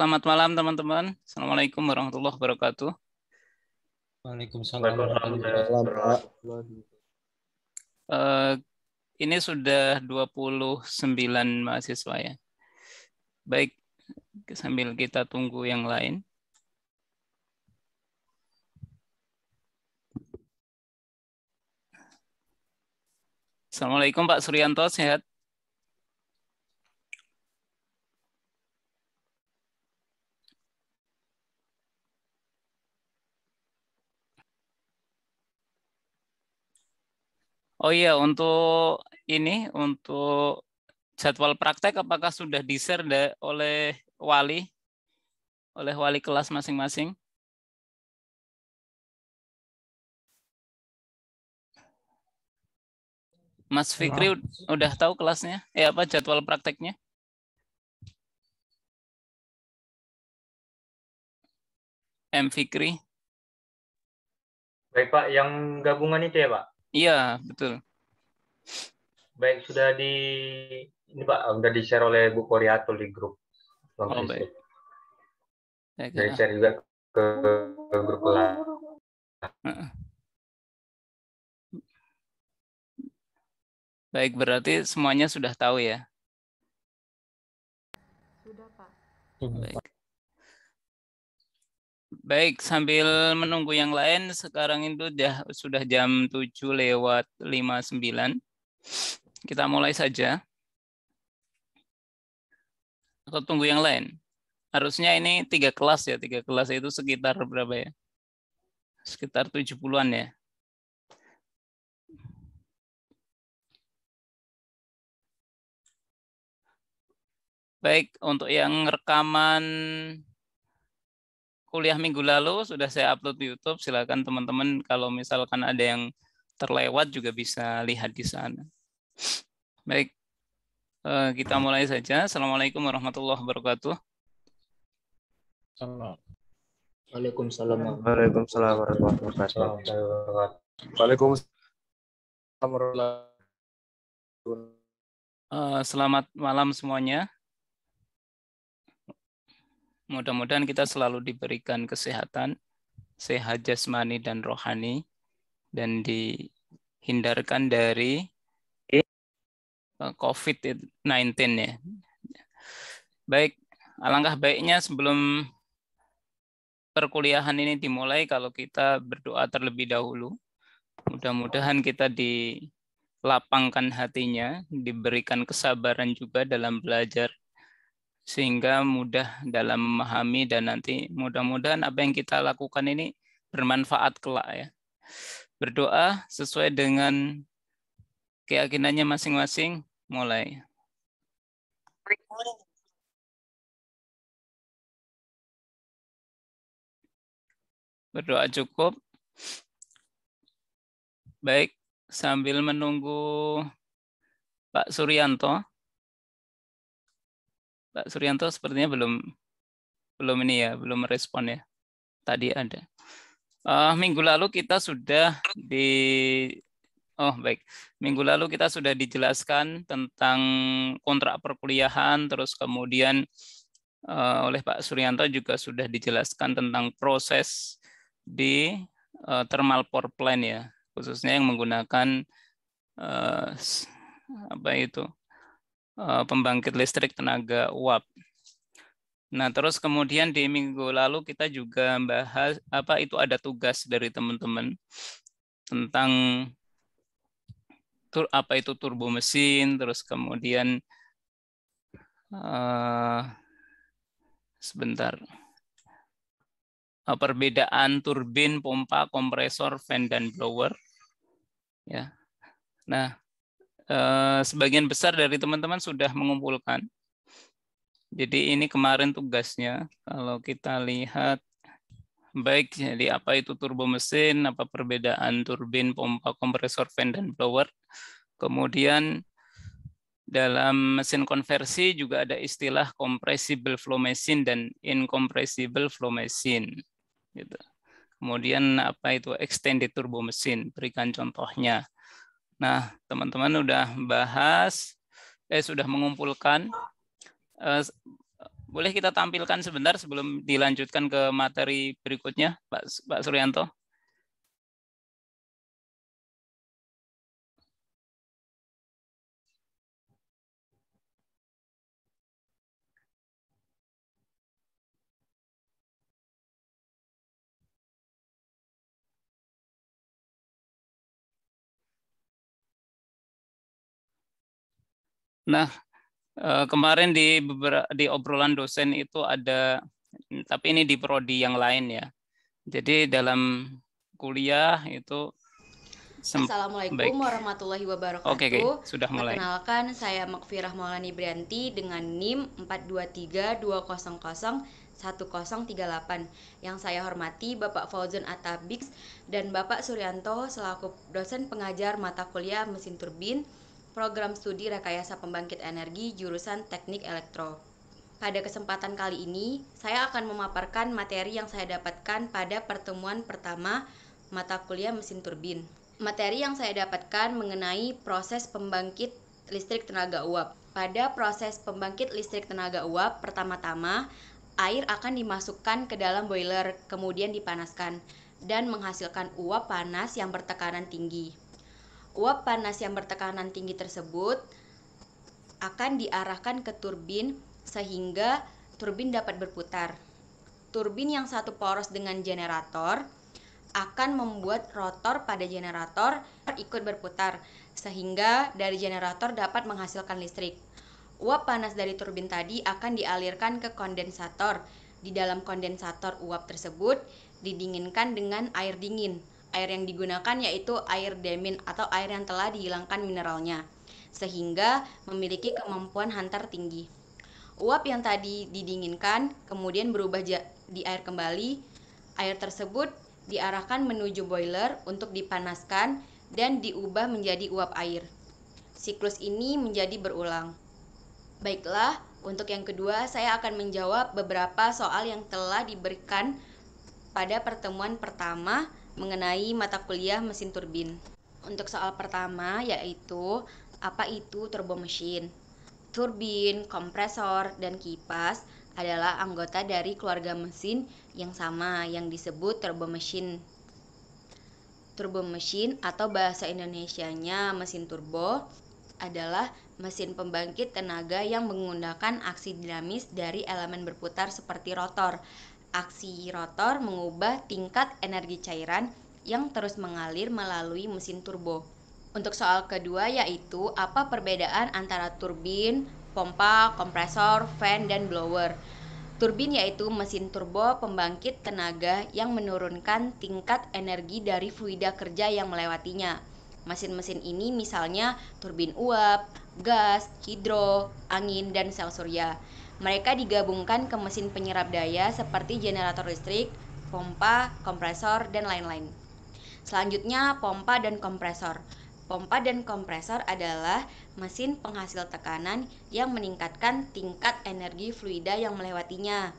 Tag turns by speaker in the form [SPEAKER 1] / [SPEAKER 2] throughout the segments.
[SPEAKER 1] selamat malam teman-teman. Assalamualaikum warahmatullahi wabarakatuh.
[SPEAKER 2] Waalaikumsalam
[SPEAKER 1] Uh, ini sudah 29 mahasiswa ya. Baik, sambil kita tunggu yang lain. Assalamualaikum Pak Suryanto, sehat? Oh iya, untuk ini untuk jadwal praktek apakah sudah di-share oleh wali oleh wali kelas masing-masing?
[SPEAKER 2] Mas Fikri udah tahu kelasnya? Eh apa jadwal prakteknya? M Fikri.
[SPEAKER 1] Baik Pak, yang gabungan itu ya Pak? Iya, betul. Baik, sudah di ini Pak, sudah di-share oleh Bu Koriatul di grup. oh, baik.
[SPEAKER 2] baik Dari ah. share juga
[SPEAKER 1] ke, ke grup lah.
[SPEAKER 2] Baik, berarti
[SPEAKER 1] semuanya sudah tahu ya? Sudah, Pak. Baik. Baik, sambil menunggu yang lain, sekarang itu sudah jam 7 lewat 59. Kita mulai saja. Atau tunggu yang lain. Harusnya ini tiga kelas ya, tiga kelas itu sekitar berapa ya? Sekitar 70-an ya. Baik, untuk yang rekaman kuliah minggu lalu sudah saya upload di YouTube. Silakan teman-teman kalau misalkan ada yang terlewat juga bisa lihat di sana. Baik, eh, kita mulai saja. Assalamualaikum warahmatullahi wabarakatuh. Waalaikumsalam.
[SPEAKER 2] Waalaikumsalam warahmatullahi wabarakatuh.
[SPEAKER 1] Waalaikumsalam. Eh, selamat malam semuanya. Mudah-mudahan kita selalu diberikan kesehatan, sehat jasmani dan rohani, dan dihindarkan dari COVID-19 ya. Baik, alangkah baiknya sebelum perkuliahan ini dimulai kalau kita berdoa terlebih dahulu. Mudah-mudahan kita dilapangkan hatinya, diberikan kesabaran juga dalam belajar sehingga mudah dalam memahami dan nanti mudah-mudahan apa yang kita lakukan ini bermanfaat kelak ya. Berdoa sesuai dengan keyakinannya masing-masing mulai.
[SPEAKER 2] Berdoa cukup.
[SPEAKER 1] Baik, sambil menunggu Pak Suryanto. Pak Suryanto sepertinya belum belum ini ya, belum merespon ya. Tadi ada. Uh, minggu lalu kita sudah di Oh baik, minggu lalu kita sudah dijelaskan tentang kontrak perkuliahan, terus kemudian uh, oleh Pak Suryanto juga sudah dijelaskan tentang proses di uh, thermal power plant ya, khususnya yang menggunakan uh, apa itu Eh, pembangkit listrik tenaga uap. Nah, terus kemudian di minggu lalu kita juga bahas apa itu ada tugas dari teman-teman tentang tur apa itu turbo mesin, terus kemudian uh, sebentar eh, perbedaan turbin, pompa, kompresor, fan dan blower. Ya. Nah, Eh, sebagian besar dari teman-teman sudah mengumpulkan. Jadi ini kemarin tugasnya. Kalau kita lihat baik jadi apa itu turbo mesin, apa perbedaan turbin, pompa, kompresor, fan dan blower. Kemudian dalam mesin konversi juga ada istilah compressible flow machine dan incompressible flow machine. Gitu. Kemudian apa itu extended turbo mesin? Berikan contohnya. Nah, teman-teman udah bahas, eh sudah mengumpulkan. Eh, boleh kita tampilkan sebentar sebelum dilanjutkan ke materi berikutnya, Pak, Pak Suryanto? Nah, eh, kemarin di di obrolan dosen itu ada tapi ini di prodi yang lain ya. Jadi dalam kuliah itu Assalamualaikum
[SPEAKER 3] baik. warahmatullahi wabarakatuh. Oke, okay, okay. sudah mulai. Perkenalkan saya Makfirah Maulani Brianti dengan NIM 4232001038. yang saya hormati Bapak Fauzan Atabix dan Bapak Suryanto selaku dosen pengajar mata kuliah mesin turbin program studi Rekayasa Pembangkit Energi jurusan Teknik Elektro. Pada kesempatan kali ini, saya akan memaparkan materi yang saya dapatkan pada pertemuan pertama mata kuliah mesin turbin. Materi yang saya dapatkan mengenai proses pembangkit listrik tenaga uap. Pada proses pembangkit listrik tenaga uap, pertama-tama air akan dimasukkan ke dalam boiler, kemudian dipanaskan dan menghasilkan uap panas yang bertekanan tinggi. Uap panas yang bertekanan tinggi tersebut akan diarahkan ke turbin sehingga turbin dapat berputar. Turbin yang satu poros dengan generator akan membuat rotor pada generator ikut berputar sehingga dari generator dapat menghasilkan listrik. Uap panas dari turbin tadi akan dialirkan ke kondensator. Di dalam kondensator uap tersebut didinginkan dengan air dingin Air yang digunakan yaitu air demin atau air yang telah dihilangkan mineralnya, sehingga memiliki kemampuan hantar tinggi. Uap yang tadi didinginkan kemudian berubah di air kembali. Air tersebut diarahkan menuju boiler untuk dipanaskan dan diubah menjadi uap air. Siklus ini menjadi berulang. Baiklah, untuk yang kedua, saya akan menjawab beberapa soal yang telah diberikan pada pertemuan pertama mengenai mata kuliah mesin turbin. Untuk soal pertama yaitu apa itu turbo mesin? Turbin, kompresor, dan kipas adalah anggota dari keluarga mesin yang sama yang disebut turbo mesin. Turbo mesin atau bahasa Indonesianya mesin turbo adalah mesin pembangkit tenaga yang menggunakan aksi dinamis dari elemen berputar seperti rotor Aksi rotor mengubah tingkat energi cairan yang terus mengalir melalui mesin turbo. Untuk soal kedua yaitu apa perbedaan antara turbin, pompa, kompresor, fan, dan blower. Turbin yaitu mesin turbo pembangkit tenaga yang menurunkan tingkat energi dari fluida kerja yang melewatinya. Mesin-mesin ini misalnya turbin uap, gas, hidro, angin, dan sel surya. Mereka digabungkan ke mesin penyerap daya seperti generator listrik, pompa, kompresor, dan lain-lain. Selanjutnya, pompa dan kompresor. Pompa dan kompresor adalah mesin penghasil tekanan yang meningkatkan tingkat energi fluida yang melewatinya.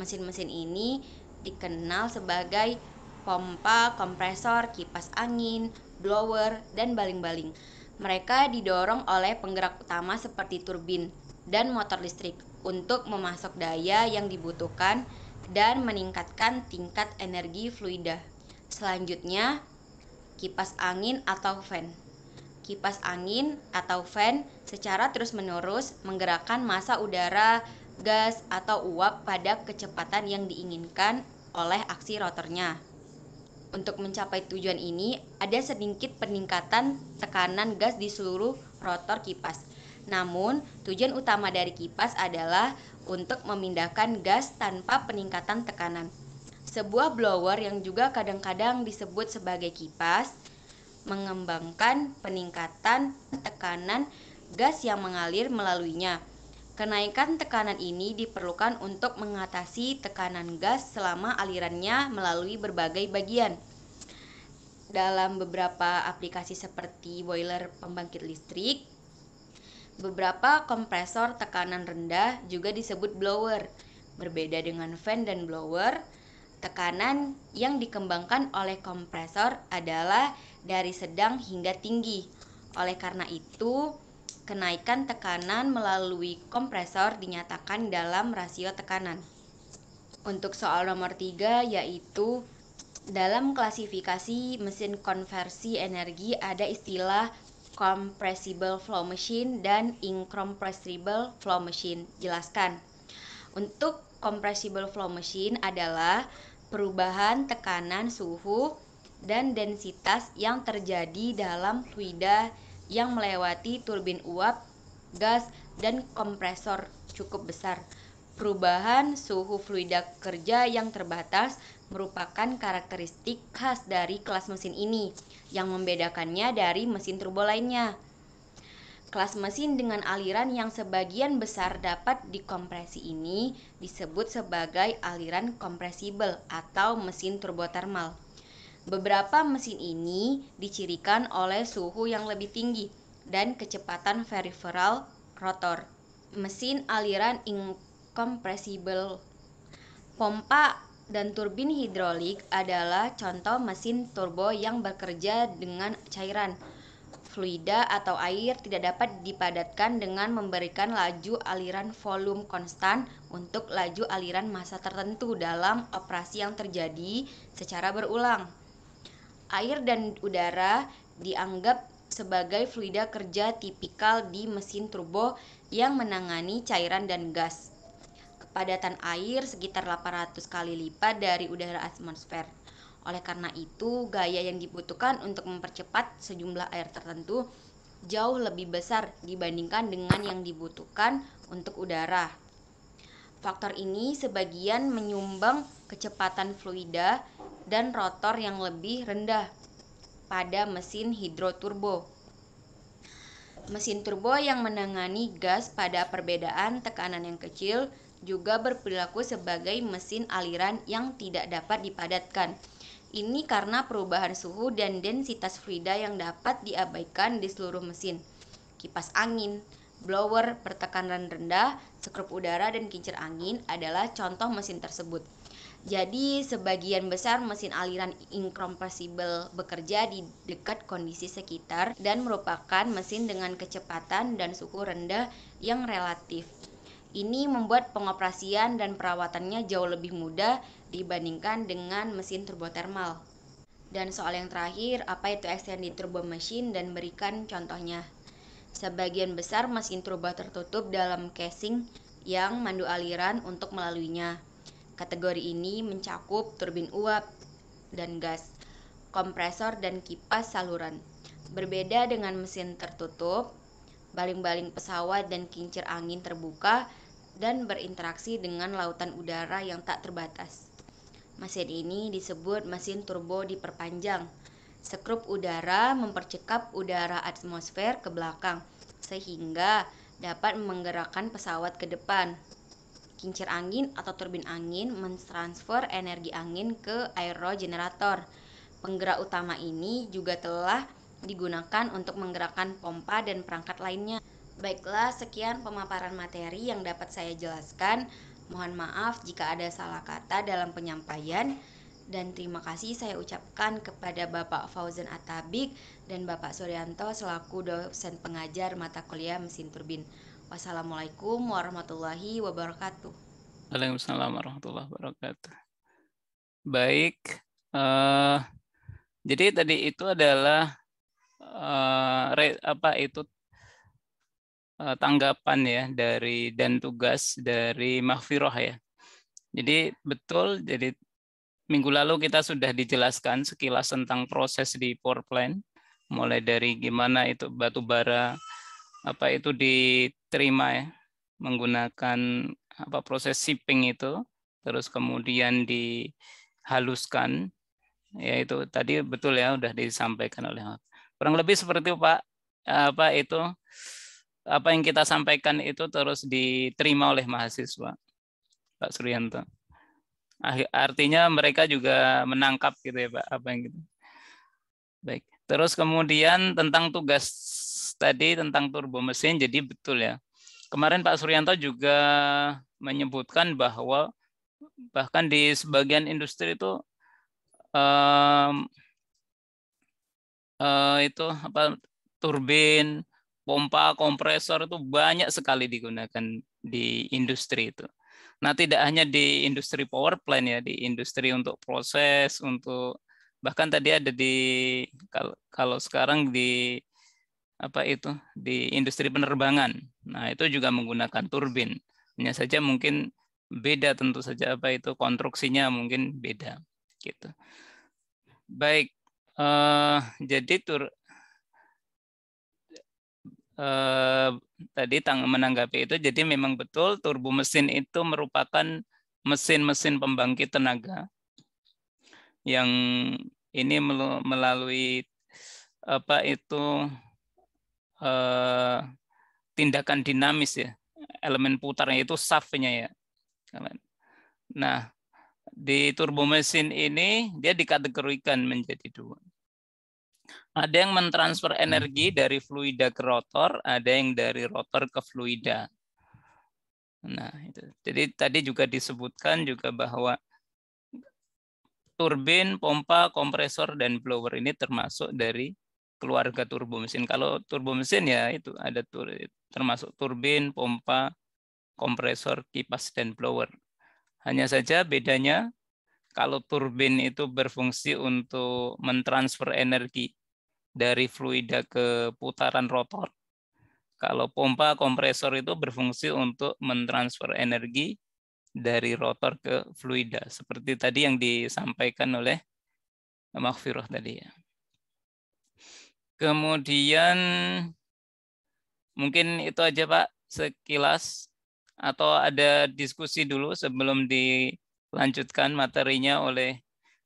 [SPEAKER 3] Mesin-mesin ini dikenal sebagai pompa, kompresor, kipas angin, blower, dan baling-baling. Mereka didorong oleh penggerak utama seperti turbin, dan motor listrik untuk memasok daya yang dibutuhkan dan meningkatkan tingkat energi fluida. Selanjutnya, kipas angin atau fan. Kipas angin atau fan secara terus-menerus menggerakkan massa udara, gas, atau uap pada kecepatan yang diinginkan oleh aksi rotornya. Untuk mencapai tujuan ini, ada sedikit peningkatan tekanan gas di seluruh rotor kipas namun, tujuan utama dari kipas adalah untuk memindahkan gas tanpa peningkatan tekanan. Sebuah blower yang juga kadang-kadang disebut sebagai kipas mengembangkan peningkatan tekanan gas yang mengalir melaluinya. Kenaikan tekanan ini diperlukan untuk mengatasi tekanan gas selama alirannya melalui berbagai bagian. Dalam beberapa aplikasi seperti boiler pembangkit listrik, Beberapa kompresor tekanan rendah juga disebut blower. Berbeda dengan fan dan blower, tekanan yang dikembangkan oleh kompresor adalah dari sedang hingga tinggi. Oleh karena itu, kenaikan tekanan melalui kompresor dinyatakan dalam rasio tekanan. Untuk soal nomor tiga, yaitu dalam klasifikasi mesin konversi energi ada istilah compressible flow machine dan incompressible flow machine. Jelaskan. Untuk compressible flow machine adalah perubahan tekanan suhu dan densitas yang terjadi dalam fluida yang melewati turbin uap, gas, dan kompresor cukup besar. Perubahan suhu fluida kerja yang terbatas merupakan karakteristik khas dari kelas mesin ini yang membedakannya dari mesin turbo lainnya. Kelas mesin dengan aliran yang sebagian besar dapat dikompresi ini disebut sebagai aliran kompresibel atau mesin turbo turbotermal. Beberapa mesin ini dicirikan oleh suhu yang lebih tinggi dan kecepatan peripheral rotor. Mesin aliran inkompresibel pompa dan turbin hidrolik adalah contoh mesin turbo yang bekerja dengan cairan. Fluida atau air tidak dapat dipadatkan dengan memberikan laju aliran volume konstan untuk laju aliran massa tertentu dalam operasi yang terjadi secara berulang. Air dan udara dianggap sebagai fluida kerja tipikal di mesin turbo yang menangani cairan dan gas. Padatan air sekitar 800 kali lipat dari udara atmosfer. Oleh karena itu, gaya yang dibutuhkan untuk mempercepat sejumlah air tertentu jauh lebih besar dibandingkan dengan yang dibutuhkan untuk udara. Faktor ini sebagian menyumbang kecepatan fluida dan rotor yang lebih rendah pada mesin hidroturbo. Mesin turbo yang menangani gas pada perbedaan tekanan yang kecil juga berperilaku sebagai mesin aliran yang tidak dapat dipadatkan. Ini karena perubahan suhu dan densitas fluida yang dapat diabaikan di seluruh mesin. Kipas angin, blower bertekanan rendah, sekrup udara dan kincir angin adalah contoh mesin tersebut. Jadi sebagian besar mesin aliran incompressible bekerja di dekat kondisi sekitar dan merupakan mesin dengan kecepatan dan suhu rendah yang relatif. Ini membuat pengoperasian dan perawatannya jauh lebih mudah dibandingkan dengan mesin turbotermal. Dan soal yang terakhir, apa itu extended turbo machine dan berikan contohnya. Sebagian besar mesin turbo tertutup dalam casing yang mandu aliran untuk melaluinya. Kategori ini mencakup turbin uap dan gas, kompresor dan kipas saluran. Berbeda dengan mesin tertutup, baling-baling pesawat dan kincir angin terbuka dan berinteraksi dengan lautan udara yang tak terbatas. Mesin ini disebut mesin turbo diperpanjang. Sekrup udara mempercekap udara atmosfer ke belakang sehingga dapat menggerakkan pesawat ke depan. Kincir angin atau turbin angin mentransfer energi angin ke aerogenerator. Penggerak utama ini juga telah digunakan untuk menggerakkan pompa dan perangkat lainnya. Baiklah, sekian pemaparan materi yang dapat saya jelaskan. Mohon maaf jika ada salah kata dalam penyampaian dan terima kasih saya ucapkan kepada Bapak Fauzan Atabik dan Bapak Suryanto selaku dosen pengajar mata kuliah mesin turbin. Wassalamualaikum warahmatullahi wabarakatuh.
[SPEAKER 1] Waalaikumsalam warahmatullahi wabarakatuh. Baik, uh, jadi tadi itu adalah uh, re, apa itu Eh, tanggapan ya dari dan tugas dari Mahfiroh ya. Jadi betul, jadi minggu lalu kita sudah dijelaskan sekilas tentang proses di power plant, mulai dari gimana itu batu bara apa itu diterima ya menggunakan apa proses shipping itu, terus kemudian dihaluskan, ya itu tadi betul ya udah disampaikan oleh kurang lebih seperti itu Pak eh, apa itu apa yang kita sampaikan itu terus diterima oleh mahasiswa, Pak Suryanto. Artinya mereka juga menangkap gitu ya Pak, apa yang gitu. Baik. Terus kemudian tentang tugas tadi tentang turbo mesin, jadi betul ya. Kemarin Pak Suryanto juga menyebutkan bahwa bahkan di sebagian industri itu um, uh, itu apa turbin pompa, kompresor itu banyak sekali digunakan di industri itu. Nah, tidak hanya di industri power plant ya, di industri untuk proses, untuk bahkan tadi ada di kalau, kalau sekarang di apa itu di industri penerbangan. Nah, itu juga menggunakan turbin. Hanya saja mungkin beda tentu saja apa itu konstruksinya mungkin beda gitu. Baik, Uh, jadi tur eh, tadi tang menanggapi itu, jadi memang betul turbo mesin itu merupakan mesin-mesin pembangkit tenaga yang ini melalui apa itu eh, tindakan dinamis ya elemen putarnya itu shaftnya ya nah di turbo mesin ini dia dikategorikan menjadi dua ada yang mentransfer hmm. energi dari fluida ke rotor, ada yang dari rotor ke fluida. Nah, itu. Jadi tadi juga disebutkan juga bahwa turbin, pompa, kompresor, dan blower ini termasuk dari keluarga turbo mesin. Kalau turbo mesin ya itu ada tur termasuk turbin, pompa, kompresor, kipas, dan blower. Hanya saja bedanya kalau turbin itu berfungsi untuk mentransfer energi dari fluida ke putaran rotor. Kalau pompa kompresor itu berfungsi untuk mentransfer energi dari rotor ke fluida, seperti tadi yang disampaikan oleh Makfiroh tadi ya. Kemudian mungkin itu aja Pak sekilas atau ada diskusi dulu sebelum dilanjutkan materinya oleh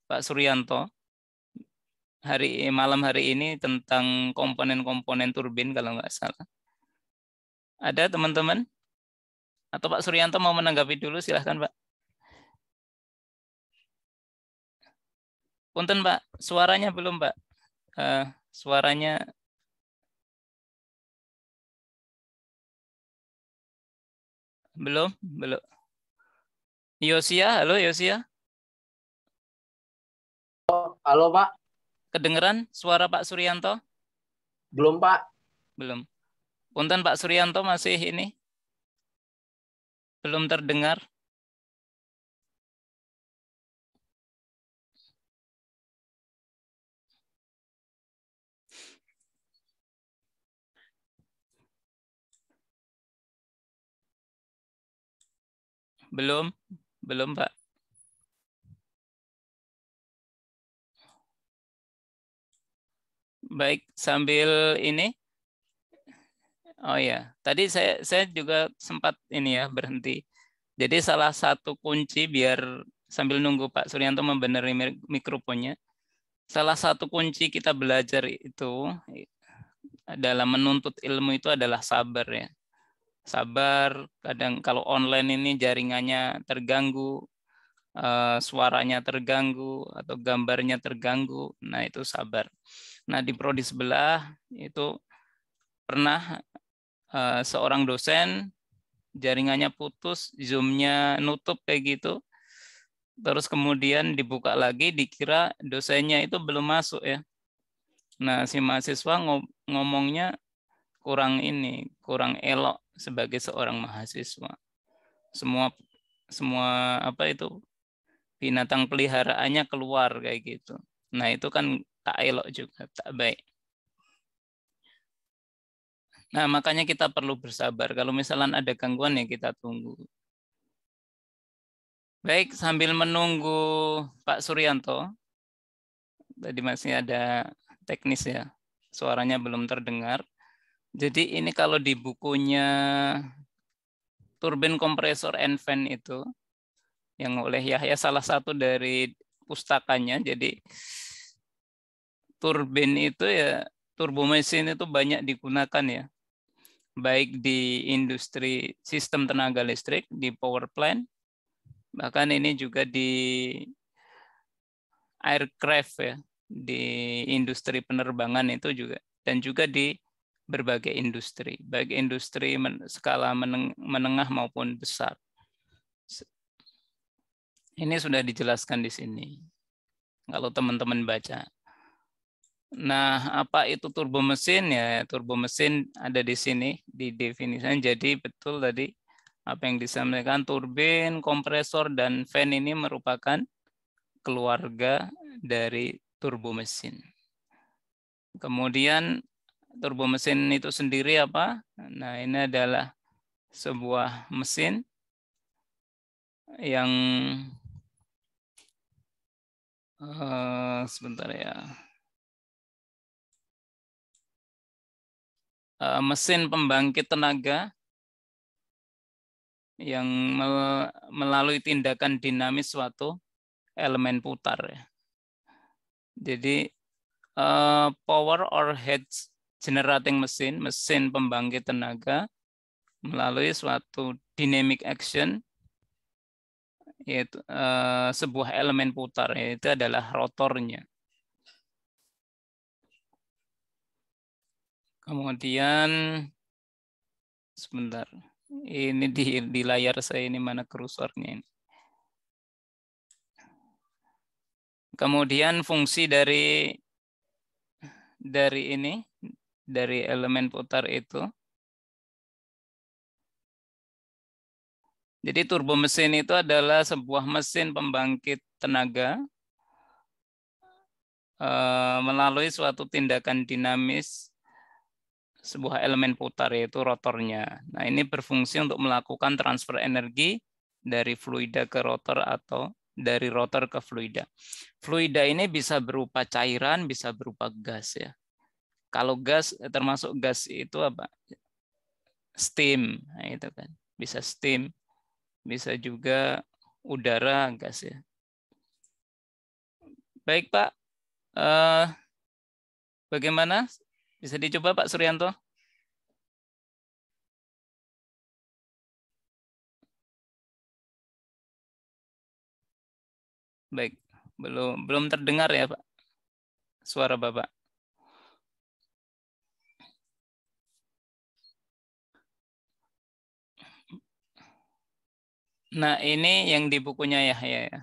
[SPEAKER 1] Pak Suryanto hari malam hari ini tentang komponen-komponen turbin kalau nggak salah. Ada teman-teman? Atau Pak Suryanto mau menanggapi dulu silahkan Pak. Punten Pak, suaranya belum Pak.
[SPEAKER 2] Uh, suaranya belum belum. Yosia,
[SPEAKER 1] halo Yosia. Halo Pak. Kedengeran suara Pak Suryanto? Belum, Pak. Belum. Punten Pak Suryanto masih ini? Belum terdengar?
[SPEAKER 2] Belum, belum Pak.
[SPEAKER 1] Baik, sambil ini. Oh ya, tadi saya saya juga sempat ini ya berhenti. Jadi salah satu kunci biar sambil nunggu Pak Suryanto membenerin mikrofonnya. Salah satu kunci kita belajar itu dalam menuntut ilmu itu adalah sabar ya. Sabar, kadang kalau online ini jaringannya terganggu, eh, suaranya terganggu atau gambarnya terganggu, nah itu sabar. Nah, di prodi sebelah itu pernah uh, seorang dosen jaringannya putus, zoomnya nutup kayak gitu. Terus kemudian dibuka lagi, dikira dosennya itu belum masuk ya. Nah, si mahasiswa ngomongnya kurang ini, kurang elok sebagai seorang mahasiswa. Semua semua apa itu binatang peliharaannya keluar kayak gitu. Nah, itu kan tak elok juga, tak baik. Nah, makanya kita perlu bersabar. Kalau misalnya ada gangguan ya kita tunggu. Baik, sambil menunggu Pak Suryanto. Tadi masih ada teknis ya. Suaranya belum terdengar. Jadi ini kalau di bukunya Turbin Kompresor and Fan itu yang oleh Yahya salah satu dari pustakanya. Jadi turbin itu ya mesin itu banyak digunakan ya baik di industri sistem tenaga listrik di power plant bahkan ini juga di aircraft ya di industri penerbangan itu juga dan juga di berbagai industri baik industri men skala meneng menengah maupun besar ini sudah dijelaskan di sini kalau teman-teman baca Nah, apa itu turbo mesin ya? Turbo mesin ada di sini di definisinya. Jadi betul tadi apa yang disampaikan turbin, kompresor dan fan ini merupakan keluarga dari turbo mesin. Kemudian turbo mesin itu sendiri apa? Nah, ini adalah sebuah mesin yang uh, sebentar ya.
[SPEAKER 2] Eh, mesin pembangkit tenaga
[SPEAKER 1] yang melalui tindakan dinamis suatu elemen putar. Ya. Jadi eh, power or head generating mesin, mesin pembangkit tenaga melalui suatu dynamic action yaitu eh, sebuah elemen putar yaitu adalah rotornya. Kemudian sebentar. Ini di, di layar saya ini mana kursornya ini. Kemudian fungsi dari dari ini dari elemen putar itu. Jadi turbo mesin itu adalah sebuah mesin pembangkit tenaga eh, melalui suatu tindakan dinamis sebuah elemen putar yaitu rotornya. Nah, ini berfungsi untuk melakukan transfer energi dari fluida ke rotor atau dari rotor ke fluida. Fluida ini bisa berupa cairan, bisa berupa gas ya. Kalau gas termasuk gas itu apa? Steam, nah, itu kan. Bisa steam, bisa juga udara gas ya. Baik Pak, Uh,
[SPEAKER 2] bagaimana bisa dicoba Pak Suryanto? Baik, belum belum terdengar ya Pak suara Bapak.
[SPEAKER 1] Nah, ini yang di bukunya ya, ya. ya.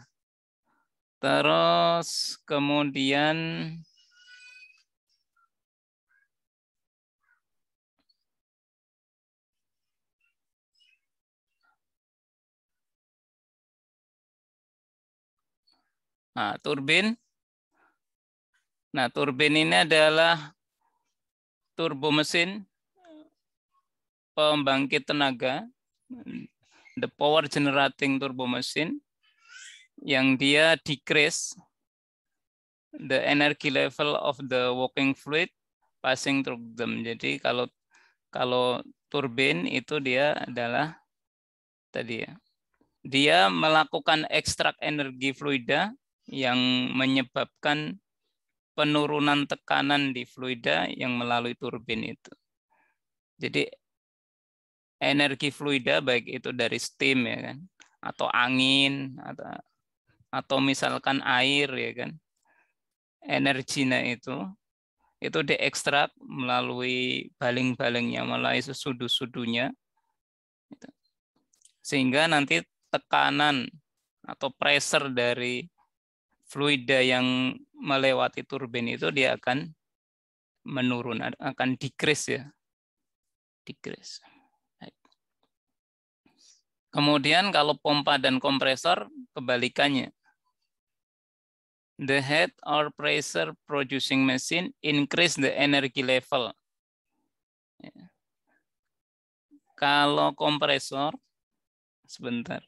[SPEAKER 1] Terus kemudian Nah, turbin. Nah, turbin ini adalah turbo mesin pembangkit tenaga, the power generating turbo mesin yang dia decrease the energy level of the working fluid passing through them. Jadi kalau kalau turbin itu dia adalah tadi ya. Dia melakukan ekstrak energi fluida yang menyebabkan penurunan tekanan di fluida yang melalui turbin itu. Jadi energi fluida baik itu dari steam ya kan atau angin atau atau misalkan air ya kan energinya itu itu diekstrak melalui baling-balingnya melalui sesudu-sudunya sehingga nanti tekanan atau pressure dari fluida yang melewati turbin itu dia akan menurun, akan decrease ya. Decrease. Kemudian kalau pompa dan kompresor kebalikannya. The head or pressure producing machine increase the energy level. Ya. Kalau kompresor, sebentar.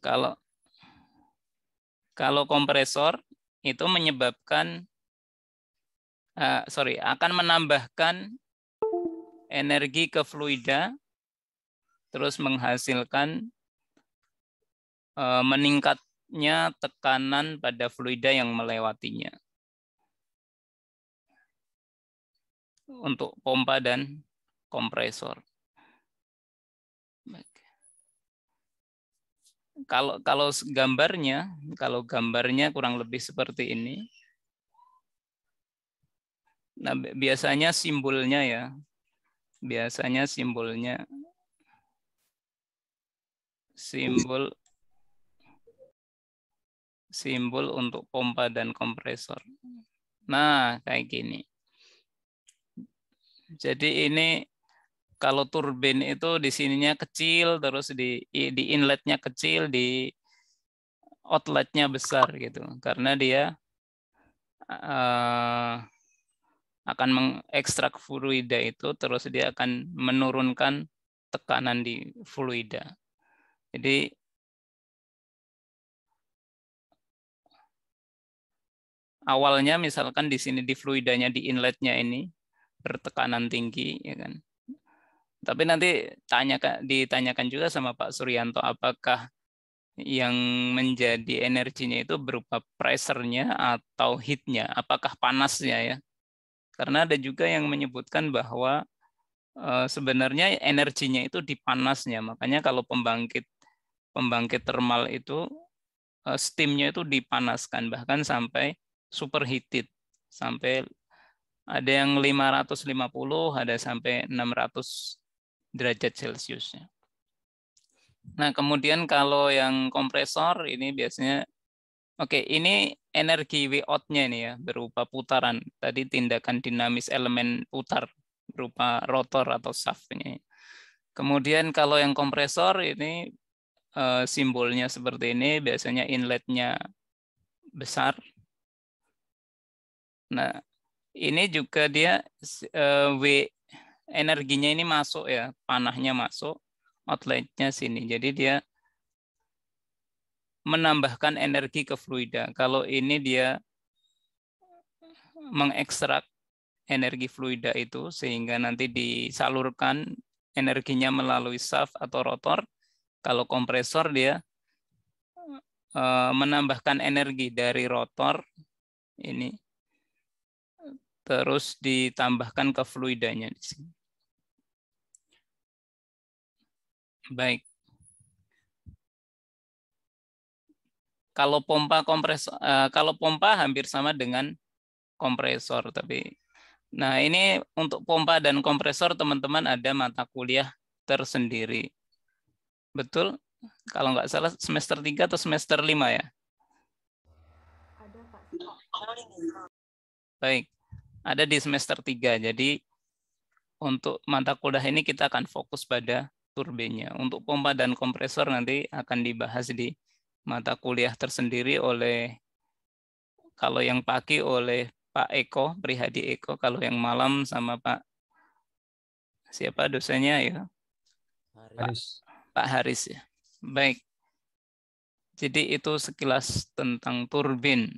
[SPEAKER 1] Kalau kalau kompresor itu menyebabkan uh, sorry akan menambahkan energi ke fluida terus menghasilkan uh, meningkatnya tekanan pada fluida yang melewatinya untuk pompa dan kompresor. kalau kalau gambarnya kalau gambarnya kurang lebih seperti ini. Nah, biasanya simbolnya ya. Biasanya simbolnya simbol simbol untuk pompa dan kompresor. Nah, kayak gini. Jadi ini kalau turbin itu di sininya kecil terus di di inletnya kecil di outletnya besar gitu karena dia uh, akan mengekstrak fluida itu terus dia akan menurunkan tekanan di fluida. Jadi awalnya misalkan di sini di fluidanya di inletnya ini bertekanan tinggi ya kan. Tapi nanti tanyakan ditanyakan juga sama Pak Suryanto apakah yang menjadi energinya itu berupa pressernya atau heatnya apakah panasnya ya. Karena ada juga yang menyebutkan bahwa eh, sebenarnya energinya itu di panasnya. Makanya kalau pembangkit pembangkit termal itu eh, steamnya itu dipanaskan bahkan sampai super superheated sampai ada yang 550, ada sampai 600 derajat Celcius. Ya. Nah, kemudian kalau yang kompresor ini biasanya Oke, ini energi W nya ini ya berupa putaran. Tadi tindakan dinamis elemen putar berupa rotor atau shaft ini. Kemudian kalau yang kompresor ini eh, simbolnya seperti ini, biasanya inletnya besar. Nah, ini juga dia eh, W energinya ini masuk ya, panahnya masuk, outletnya sini. Jadi dia menambahkan energi ke fluida. Kalau ini dia mengekstrak energi fluida itu sehingga nanti disalurkan energinya melalui shaft atau rotor. Kalau kompresor dia eh, menambahkan energi dari rotor ini terus ditambahkan ke fluidanya di sini. Baik. Kalau pompa kompres eh, kalau pompa hampir sama dengan kompresor tapi nah ini untuk pompa dan kompresor teman-teman ada mata kuliah tersendiri. Betul? Kalau nggak salah semester 3 atau semester 5 ya? Ada Pak. Baik. Ada di semester 3. Jadi untuk mata kuliah ini kita akan fokus pada turbinnya. Untuk pompa dan kompresor nanti akan dibahas di mata kuliah tersendiri oleh kalau yang pagi oleh Pak Eko, Prihadi Eko, kalau yang malam sama Pak siapa dosennya ya? Haris. Pak, Pak Haris ya. Baik. Jadi itu sekilas tentang turbin.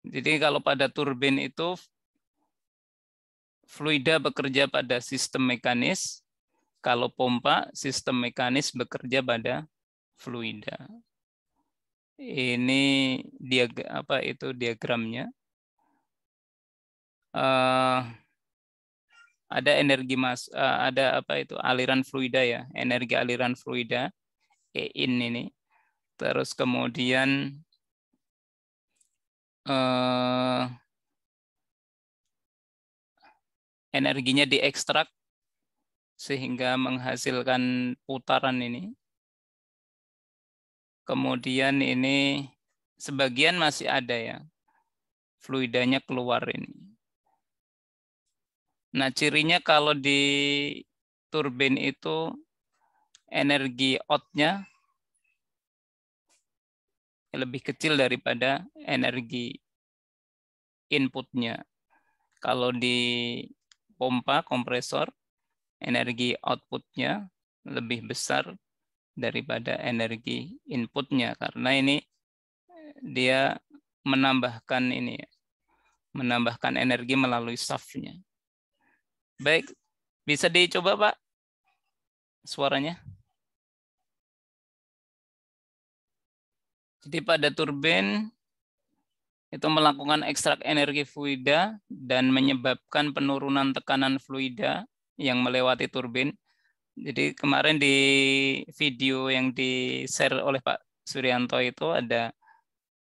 [SPEAKER 1] Jadi kalau pada turbin itu Fluida bekerja pada sistem mekanis. Kalau pompa, sistem mekanis bekerja pada fluida. Ini dia apa itu diagramnya? Uh, ada energi mas, uh, ada apa itu aliran fluida ya, energi aliran fluida e in ini. Terus kemudian uh, energinya diekstrak sehingga menghasilkan putaran ini. Kemudian ini sebagian masih ada ya. Fluidanya keluar ini. Nah, cirinya kalau di turbin itu energi out-nya lebih kecil daripada energi inputnya. Kalau di pompa kompresor energi outputnya lebih besar daripada energi inputnya karena ini dia menambahkan ini menambahkan energi melalui shaftnya. Baik, bisa dicoba Pak suaranya. Jadi pada turbin itu melakukan ekstrak energi fluida dan menyebabkan penurunan tekanan fluida yang melewati turbin. Jadi kemarin di video yang di-share oleh Pak Suryanto itu ada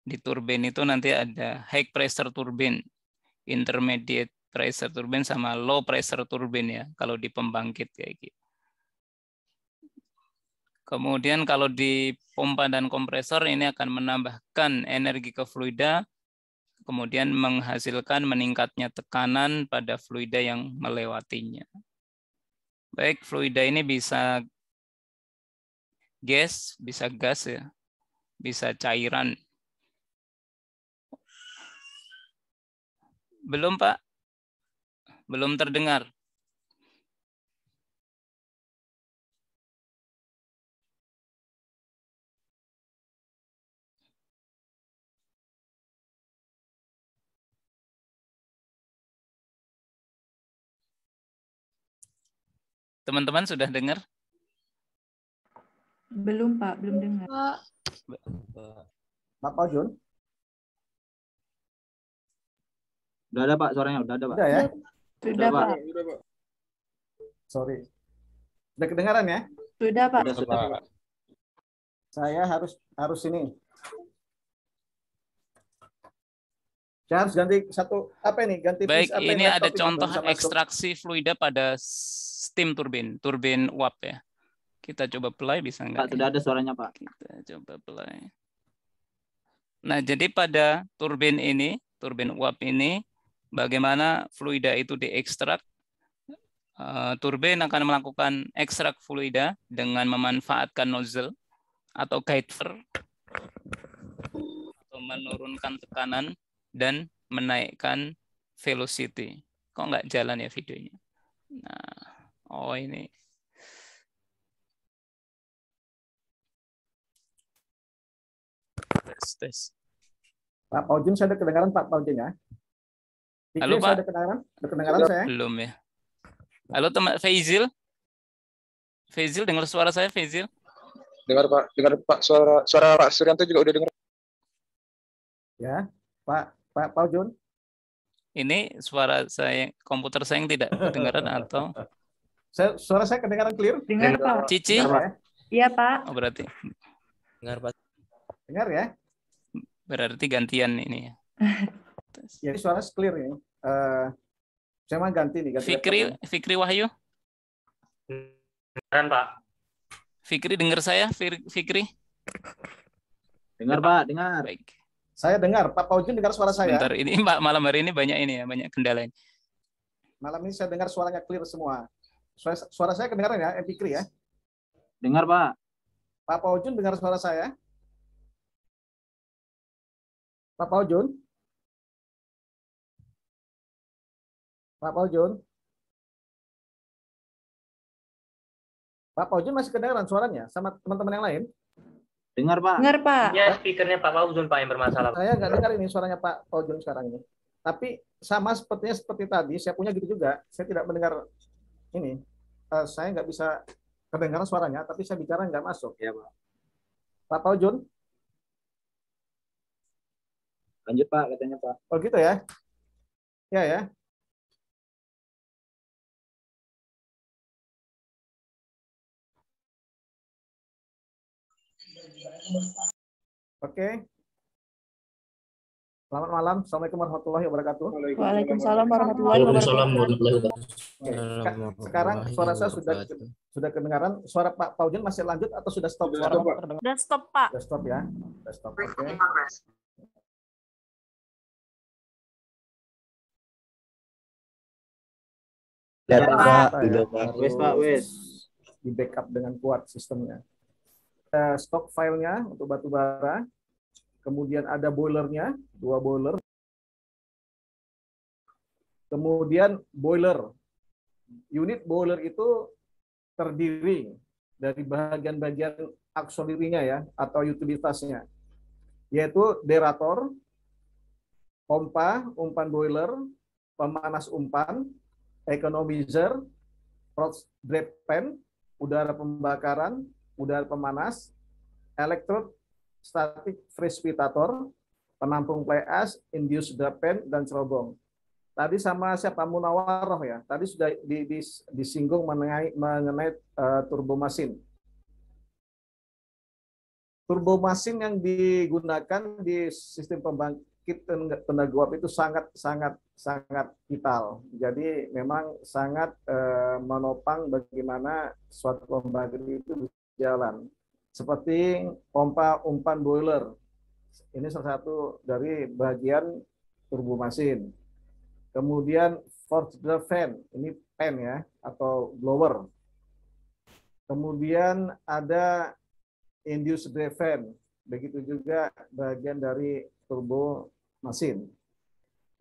[SPEAKER 1] di turbin itu nanti ada high pressure turbin, intermediate pressure turbin sama low pressure turbin ya kalau di pembangkit kayak gitu. Kemudian kalau di pompa dan kompresor ini akan menambahkan energi ke fluida kemudian menghasilkan meningkatnya tekanan pada fluida yang melewatinya. Baik, fluida ini bisa gas, bisa gas ya, bisa cairan.
[SPEAKER 2] Belum Pak? Belum terdengar. Teman-teman sudah dengar? Belum, Pak. Belum dengar. Pak. Pak Paul sudah ada, Pak, suaranya. sudah ada, Pak. sudah ya? Sudah, Pak. Sudah, Pak. Sorry. Sudah kedengaran ya? Sudah, Pak. Sudah, sudah, Pak.
[SPEAKER 4] Saya harus harus ini Saya harus ganti satu apa ini? Ganti Baik, apa ini ada contoh
[SPEAKER 1] ekstraksi fluida pada steam turbin, turbin uap ya. Kita coba play bisa nggak? Pak, sudah ada suaranya, Pak. Kita coba play. Nah, jadi pada turbin ini, turbin uap ini, bagaimana fluida itu diekstrak? Eh, turbin akan melakukan ekstrak fluida dengan memanfaatkan nozzle atau kiter atau menurunkan tekanan dan menaikkan velocity. Kok nggak jalan ya videonya? Nah, oh ini. Tes,
[SPEAKER 2] tes. Pak Paujun, saya ada kedengaran Pak Paujun ya.
[SPEAKER 1] Pikir Halo Pak. Ada kedengaran? Ada kedengaran saya? Belum ya. Halo teman Faizil. Faizil dengar suara saya Faizil?
[SPEAKER 2] Dengar Pak, dengar Pak suara suara Pak Suryanto juga udah dengar.
[SPEAKER 4] Ya, Pak Pak Pak Jun?
[SPEAKER 1] Ini suara saya komputer saya yang tidak kedengaran atau
[SPEAKER 4] saya, suara saya kedengaran clear? Dengar Pak. Cici? Ya? Iya Pak.
[SPEAKER 1] Oh, berarti. Dengar Pak. Dengar ya? Berarti gantian ini ya.
[SPEAKER 4] Jadi ya, suara clear ya. Uh, saya mau ganti nih. Ganti Fikri, laptop.
[SPEAKER 1] Ya. Fikri Wahyu. dengar Pak. Fikri dengar saya, Fikri? Dengar Pak, dengar. Baik.
[SPEAKER 4] Saya dengar, Pak Paujun dengar suara saya. Bentar, ini malam
[SPEAKER 1] hari ini banyak ini ya, banyak kendala ini.
[SPEAKER 4] Malam ini saya dengar suaranya clear semua. Suara, suara saya kedengaran ya, MP 3 ya?
[SPEAKER 2] Dengar, Pak. Pak Paujun dengar suara saya? Pak Paujun? Pak Paujun? Pak Paujun masih kedengaran suaranya sama teman-teman yang lain?
[SPEAKER 1] Dengar Pak. Dengar Pak. Ya speakernya Pak Fauzun Pak yang bermasalah. Saya nggak
[SPEAKER 4] dengar ini suaranya Pak Fauzun sekarang ini. Tapi sama sepertinya seperti tadi, saya punya gitu juga. Saya tidak mendengar ini. Uh, saya nggak bisa kedengaran suaranya, tapi saya bicara nggak masuk. Ya Pak. Pak Fauzun.
[SPEAKER 2] Lanjut Pak, katanya Pak. Oh gitu ya. Iya, ya ya. Oke. Selamat malam. Assalamualaikum warahmatullahi wabarakatuh. Waalaikumsalam warahmatullahi wabarakatuh. Sekarang suara saya sudah
[SPEAKER 4] sudah kedengaran.
[SPEAKER 2] Suara Pak Paujan masih lanjut atau sudah stop? Sudah stop, Pak. Sudah stop, Pak. Sudah stop ya. Sudah stop. Oke. Okay. Ya, Pak. Sudah, Pak. Pak. Wis. Di backup
[SPEAKER 4] dengan kuat sistemnya ada stok filenya untuk batu bara, kemudian ada boilernya, dua boiler, kemudian boiler. Unit boiler itu terdiri dari bagian-bagian aksesorinya ya, atau utilitasnya, yaitu derator, pompa, umpan boiler, pemanas umpan, economizer, rod drape pan, udara pembakaran, udara pemanas, static precipitator, penampung PS, induced pen dan cerobong. Tadi sama siapa Munawaroh ya. Tadi sudah disinggung mengenai, mengenai uh, Turbo mesin yang digunakan di sistem pembangkit tenaga uap itu sangat sangat sangat vital. Jadi memang sangat uh, menopang bagaimana suatu pembangkit itu jalan. Seperti pompa umpan boiler. Ini salah satu dari bagian turbo mesin. Kemudian forced fan, ini pen ya atau blower. Kemudian ada induced drive fan, begitu juga bagian dari turbo mesin.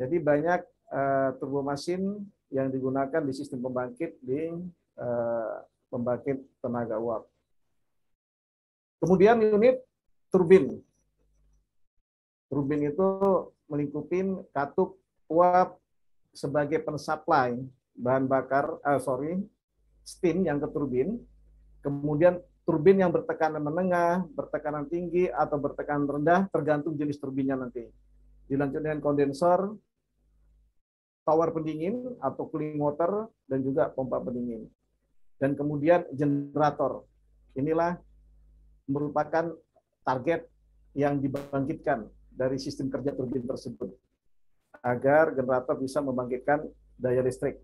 [SPEAKER 4] Jadi banyak uh, turbo mesin yang digunakan di sistem pembangkit di uh, pembangkit tenaga uap. Kemudian unit turbin. Turbin itu melingkupin katup uap sebagai pensupply bahan bakar, uh, sorry, steam yang ke turbin. Kemudian turbin yang bertekanan menengah, bertekanan tinggi, atau bertekanan rendah, tergantung jenis turbinnya nanti. Dilanjut dengan kondensor, tower pendingin atau cooling water, dan juga pompa pendingin. Dan kemudian generator. Inilah merupakan target yang dibangkitkan dari sistem kerja turbin tersebut agar generator bisa membangkitkan daya listrik.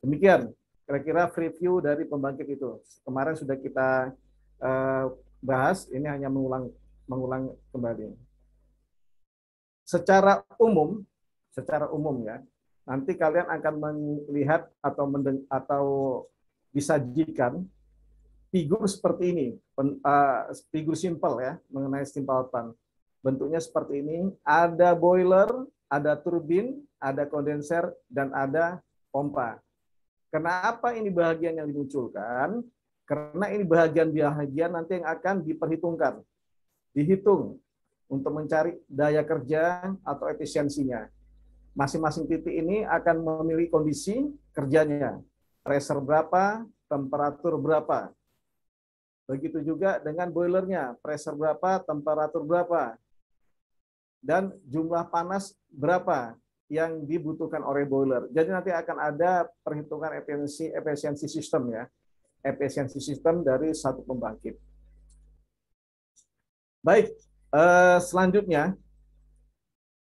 [SPEAKER 4] Demikian kira-kira review dari pembangkit itu. Kemarin sudah kita uh, bahas, ini hanya mengulang mengulang kembali. Secara umum, secara umum ya, nanti kalian akan melihat atau mendeng atau disajikan figur seperti ini, pen, uh, figur simpel ya, mengenai steam pulpan. Bentuknya seperti ini, ada boiler, ada turbin, ada kondenser, dan ada pompa. Kenapa ini bahagian yang dimunculkan? Karena ini bahagian-bahagian nanti yang akan diperhitungkan, dihitung untuk mencari daya kerja atau efisiensinya. Masing-masing titik ini akan memilih kondisi kerjanya, pressure berapa, temperatur berapa, Begitu juga dengan boilernya, pressure berapa, temperatur berapa, dan jumlah panas berapa yang dibutuhkan oleh boiler. Jadi nanti akan ada perhitungan efisiensi, efisiensi sistem ya, efisiensi sistem dari satu pembangkit. Baik, eh, selanjutnya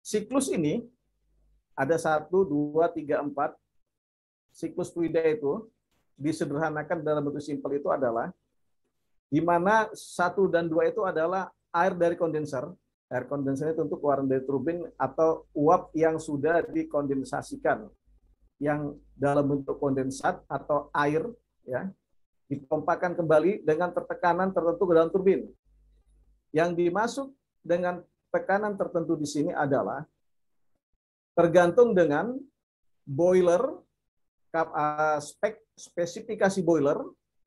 [SPEAKER 4] siklus ini ada 1 2 3 4 Siklus fluida itu disederhanakan dalam bentuk simpel itu adalah di mana satu dan dua itu adalah air dari kondenser. Air itu untuk keluaran dari turbin atau uap yang sudah dikondensasikan, yang dalam bentuk kondensat atau air, ya dipompakan kembali dengan tertekanan tertentu ke dalam turbin. Yang dimasuk dengan tekanan tertentu di sini adalah tergantung dengan boiler eh, spek spesifikasi boiler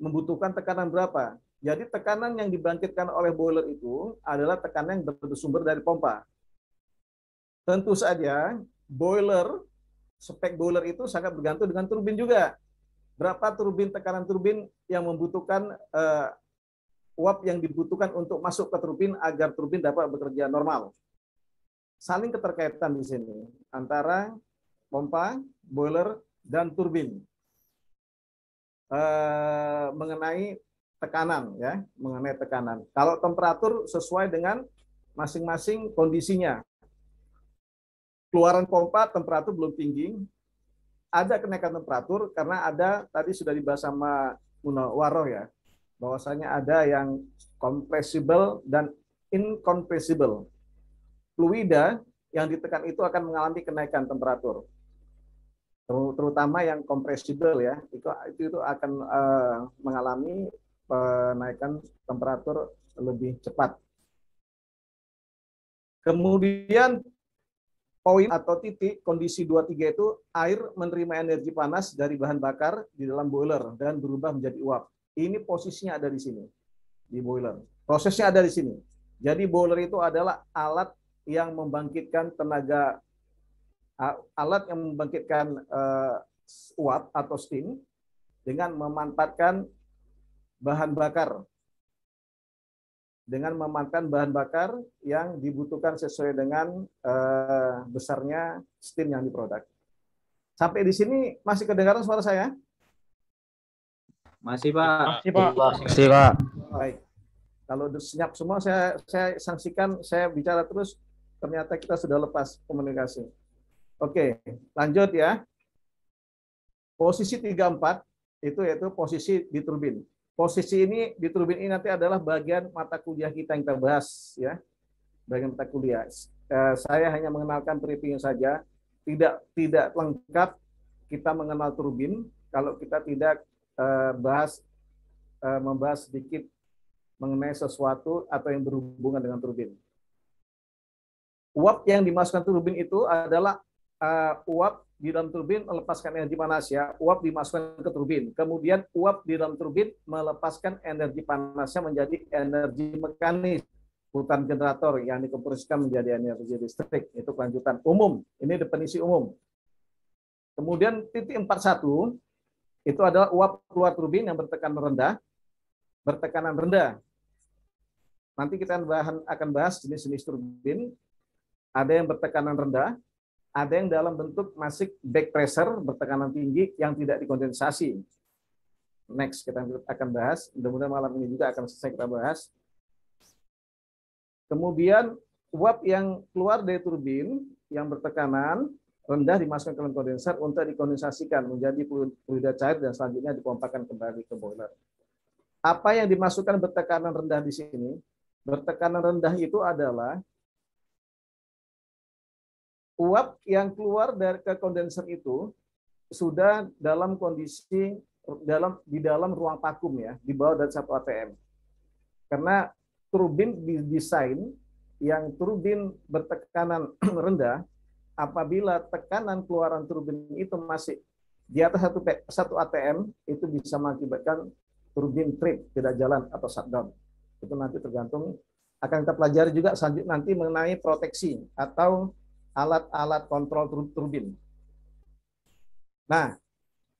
[SPEAKER 4] membutuhkan tekanan berapa. Jadi tekanan yang dibangkitkan oleh boiler itu adalah tekanan yang bersumber dari pompa. Tentu saja boiler, spek boiler itu sangat bergantung dengan turbin juga. Berapa turbin tekanan turbin yang membutuhkan uh, uap yang dibutuhkan untuk masuk ke turbin agar turbin dapat bekerja normal. Saling keterkaitan di sini antara pompa, boiler, dan turbin. Uh, mengenai tekanan ya, mengenai tekanan. Kalau temperatur sesuai dengan masing-masing kondisinya. Keluaran pompa temperatur belum tinggi, ada kenaikan temperatur karena ada tadi sudah dibahas sama Munawaroh ya, bahwasanya ada yang compressible dan incompressible. Fluida yang ditekan itu akan mengalami kenaikan temperatur terutama yang compressible ya itu itu, akan eh, mengalami penaikan temperatur lebih cepat. Kemudian poin atau titik kondisi 23 itu air menerima energi panas dari bahan bakar di dalam boiler dan berubah menjadi uap. Ini posisinya ada di sini, di boiler. Prosesnya ada di sini. Jadi boiler itu adalah alat yang membangkitkan tenaga alat yang membangkitkan uh, uap atau steam dengan memanfaatkan bahan bakar dengan memakan bahan bakar yang dibutuhkan sesuai dengan eh, besarnya steam yang diproduk. Sampai di sini masih kedengaran suara saya?
[SPEAKER 1] Masih, Pak. Masih, Pak.
[SPEAKER 4] Masih, Pak. Baik. Kalau senyap semua saya saya sanksikan, saya bicara terus ternyata kita sudah lepas komunikasi. Oke, lanjut ya. Posisi 34 itu yaitu posisi di turbin posisi ini di turbin ini nanti adalah bagian mata kuliah kita yang kita bahas ya bagian mata kuliah eh, saya hanya mengenalkan briefing saja tidak tidak lengkap kita mengenal turbin kalau kita tidak eh, bahas eh, membahas sedikit mengenai sesuatu atau yang berhubungan dengan turbin uap yang dimasukkan turbin itu adalah uap di dalam turbin melepaskan energi panas ya, uap dimasukkan ke turbin. Kemudian uap di dalam turbin melepaskan energi panasnya menjadi energi mekanis hutan generator yang dikompresikan menjadi energi listrik. Itu kelanjutan umum. Ini definisi umum. Kemudian titik 41 itu adalah uap keluar turbin yang bertekanan rendah, bertekanan rendah. Nanti kita akan bahas jenis-jenis turbin. Ada yang bertekanan rendah, ada yang dalam bentuk masih back pressure bertekanan tinggi yang tidak dikondensasi. Next kita akan bahas, mudah-mudahan malam ini juga akan selesai kita bahas. Kemudian uap yang keluar dari turbin yang bertekanan rendah dimasukkan ke dalam kondensat untuk dikondensasikan menjadi fluida cair dan selanjutnya dipompakan kembali ke boiler. Apa yang dimasukkan bertekanan rendah di sini? Bertekanan rendah itu adalah Uap yang keluar dari ke kondenser itu sudah dalam kondisi dalam di dalam ruang vakum ya, di bawah dari satu ATM. Karena turbin didesain yang turbin bertekanan rendah, apabila tekanan keluaran turbin itu masih di atas satu, satu ATM, itu bisa mengakibatkan turbin trip, tidak jalan atau shutdown. Itu nanti tergantung akan kita pelajari juga selanjutnya nanti mengenai proteksi atau alat-alat kontrol turbin. Nah,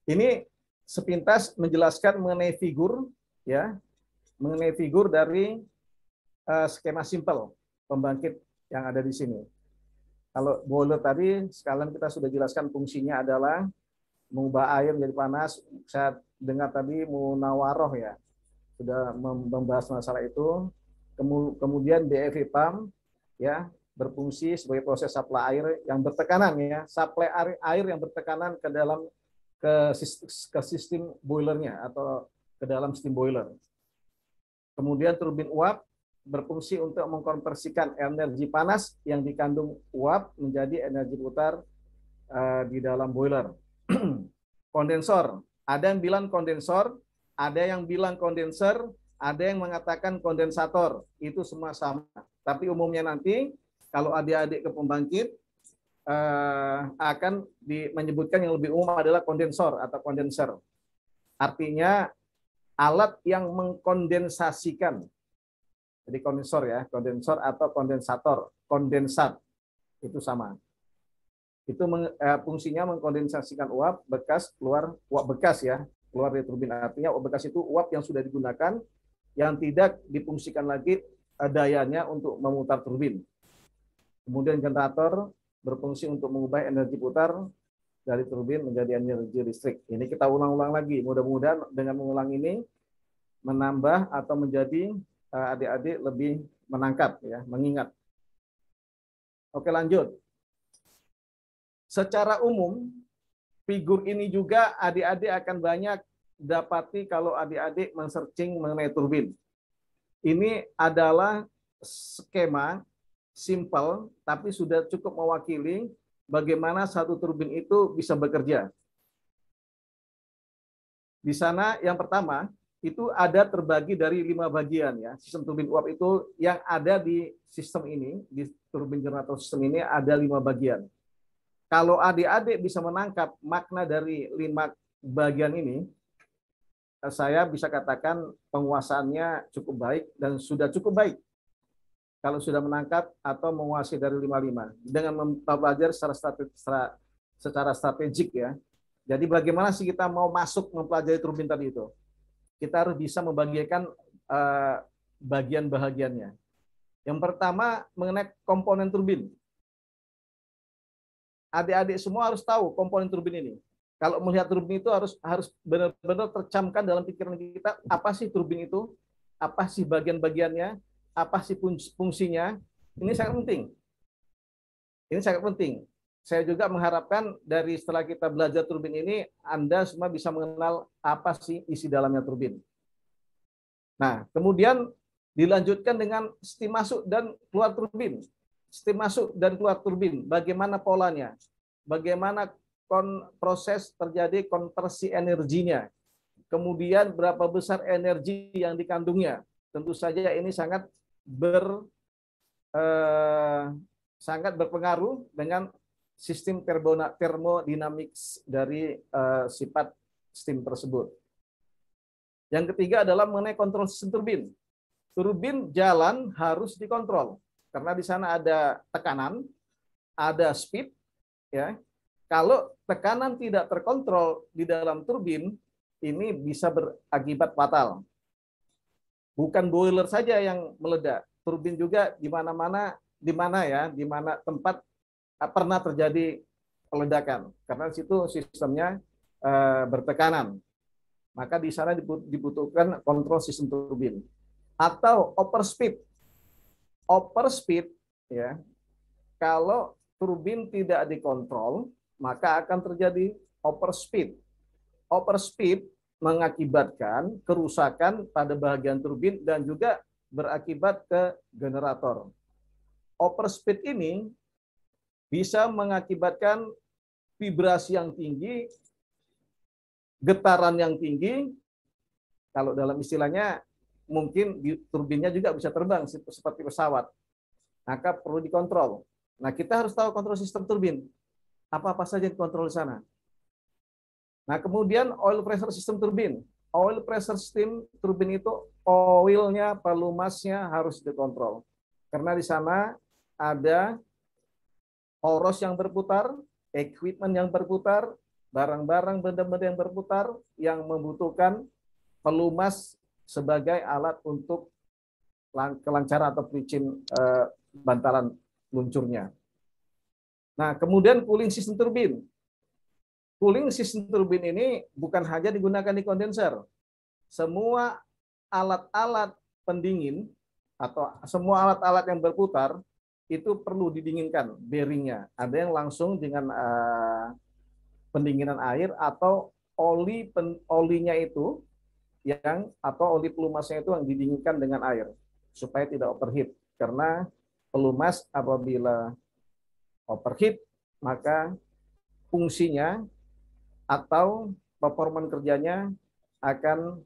[SPEAKER 4] ini sepintas menjelaskan mengenai figur ya, mengenai figur dari uh, skema simple pembangkit yang ada di sini. Kalau boiler tadi sekalian kita sudah jelaskan fungsinya adalah mengubah air menjadi panas. Saya dengar tadi Munawaroh ya sudah membahas masalah itu. Kemudian BFV pump ya berfungsi sebagai proses supply air yang bertekanan ya, supply air, air yang bertekanan ke dalam ke, ke sistem boilernya atau ke dalam steam boiler. Kemudian turbin uap berfungsi untuk mengkonversikan energi panas yang dikandung uap menjadi energi putar uh, di dalam boiler. kondensor, ada yang bilang kondensor, ada yang bilang kondenser, ada yang mengatakan kondensator. Itu semua sama. Tapi umumnya nanti kalau adik-adik ke pembangkit eh, akan di, menyebutkan yang lebih umum adalah kondensor atau kondenser. Artinya alat yang mengkondensasikan. Jadi kondensor ya, kondensor atau kondensator, kondensat itu sama. Itu meng, eh, fungsinya mengkondensasikan uap bekas keluar uap bekas ya, keluar dari turbin. Artinya uap bekas itu uap yang sudah digunakan yang tidak dipungsikan lagi eh, dayanya untuk memutar turbin. Kemudian generator berfungsi untuk mengubah energi putar dari turbin menjadi energi listrik. Ini kita ulang-ulang lagi. Mudah-mudahan dengan mengulang ini menambah atau menjadi eh, adik-adik lebih menangkap ya, mengingat. Oke, lanjut. Secara umum figur ini juga adik-adik akan banyak dapati kalau adik-adik men-searching mengenai turbin. Ini adalah skema simple tapi sudah cukup mewakili bagaimana satu turbin itu bisa bekerja. Di sana yang pertama itu ada terbagi dari lima bagian ya. Sistem turbin uap itu yang ada di sistem ini, di turbin generator sistem ini ada lima bagian. Kalau adik-adik bisa menangkap makna dari lima bagian ini, eh, saya bisa katakan penguasaannya cukup baik dan sudah cukup baik kalau sudah menangkap atau menguasai dari 55 dengan mempelajari secara strategis, secara strategik ya. Jadi bagaimana sih kita mau masuk mempelajari turbin tadi itu? Kita harus bisa membagikan eh, bagian-bahagiannya. Yang pertama mengenai komponen turbin. Adik-adik semua harus tahu komponen turbin ini. Kalau melihat turbin itu harus harus benar-benar tercamkan dalam pikiran kita apa sih turbin itu? Apa sih bagian-bagiannya? apa sih fungsinya ini sangat penting ini sangat penting saya juga mengharapkan dari setelah kita belajar turbin ini anda semua bisa mengenal apa sih isi dalamnya turbin nah kemudian dilanjutkan dengan steam masuk dan keluar turbin steam masuk dan keluar turbin bagaimana polanya bagaimana kon proses terjadi konversi energinya kemudian berapa besar energi yang dikandungnya tentu saja ini sangat ber eh, sangat berpengaruh dengan sistem termodinamik dari eh, sifat steam tersebut. Yang ketiga adalah mengenai kontrol sistem turbin. Turbin jalan harus dikontrol karena di sana ada tekanan, ada speed, ya. Kalau tekanan tidak terkontrol di dalam turbin, ini bisa berakibat fatal bukan boiler saja yang meledak, turbin juga di mana-mana di mana ya, di mana tempat eh, pernah terjadi peledakan karena situ sistemnya e, bertekanan. Maka di sana dibutuhkan kontrol sistem turbin atau overspeed. Overspeed ya. Kalau turbin tidak dikontrol, maka akan terjadi overspeed. Overspeed mengakibatkan kerusakan pada bagian turbin dan juga berakibat ke generator. Overspeed ini bisa mengakibatkan vibrasi yang tinggi, getaran yang tinggi, kalau dalam istilahnya mungkin turbinnya juga bisa terbang seperti pesawat. Maka perlu dikontrol. Nah, kita harus tahu kontrol sistem turbin. Apa-apa saja yang dikontrol di sana Nah, kemudian oil pressure system turbin. Oil pressure system turbin itu oilnya, pelumasnya harus dikontrol. Karena di sana ada poros yang berputar, equipment yang berputar, barang-barang benda-benda yang berputar yang membutuhkan pelumas sebagai alat untuk kelancaran atau pelicin eh, bantalan luncurnya. Nah, kemudian cooling system turbin. Cooling system turbin ini bukan hanya digunakan di kondenser. Semua alat-alat pendingin atau semua alat-alat yang berputar itu perlu didinginkan bearingnya. Ada yang langsung dengan uh, pendinginan air atau oli pen, olinya itu yang atau oli pelumasnya itu yang didinginkan dengan air supaya tidak overheat. Karena pelumas apabila overheat maka fungsinya atau performan kerjanya akan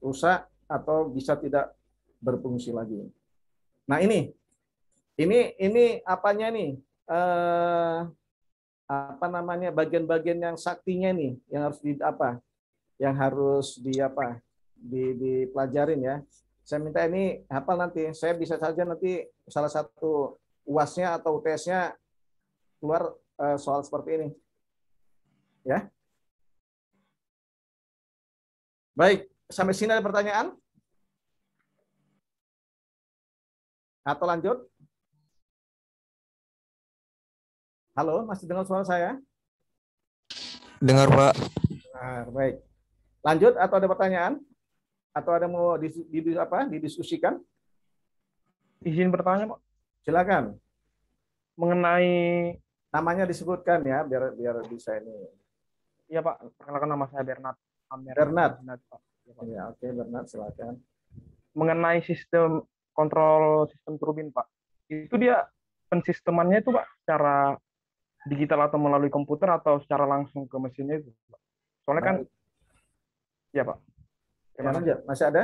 [SPEAKER 4] rusak atau bisa tidak berfungsi lagi. Nah ini, ini ini apanya nih? Eh, apa namanya bagian-bagian yang saktinya nih yang harus di apa? Yang harus di apa? Di, dipelajarin ya. Saya minta ini apa nanti. Saya bisa saja nanti salah satu uasnya atau uts keluar eh, soal seperti ini.
[SPEAKER 2] Ya. Baik, sampai sini ada pertanyaan? Atau lanjut? Halo, masih dengar suara saya? Dengar, Pak.
[SPEAKER 4] Nah, baik. Lanjut atau ada pertanyaan? Atau ada mau di, di, apa, didiskusikan? Izin bertanya, Pak. Silakan. Mengenai namanya disebutkan ya biar biar bisa ini. Iya, Pak. Perkenalkan nama saya Bernard.
[SPEAKER 2] Amir. Bernard. Bernard Pak. Ya, Pak. ya oke Bernard
[SPEAKER 4] silakan. Mengenai sistem kontrol sistem turbin Pak, itu dia pensistemannya itu Pak secara digital atau melalui komputer atau secara langsung ke mesinnya itu Pak. Soalnya kan Baik. kan, ya Pak. Gimana? Ya, masih ada?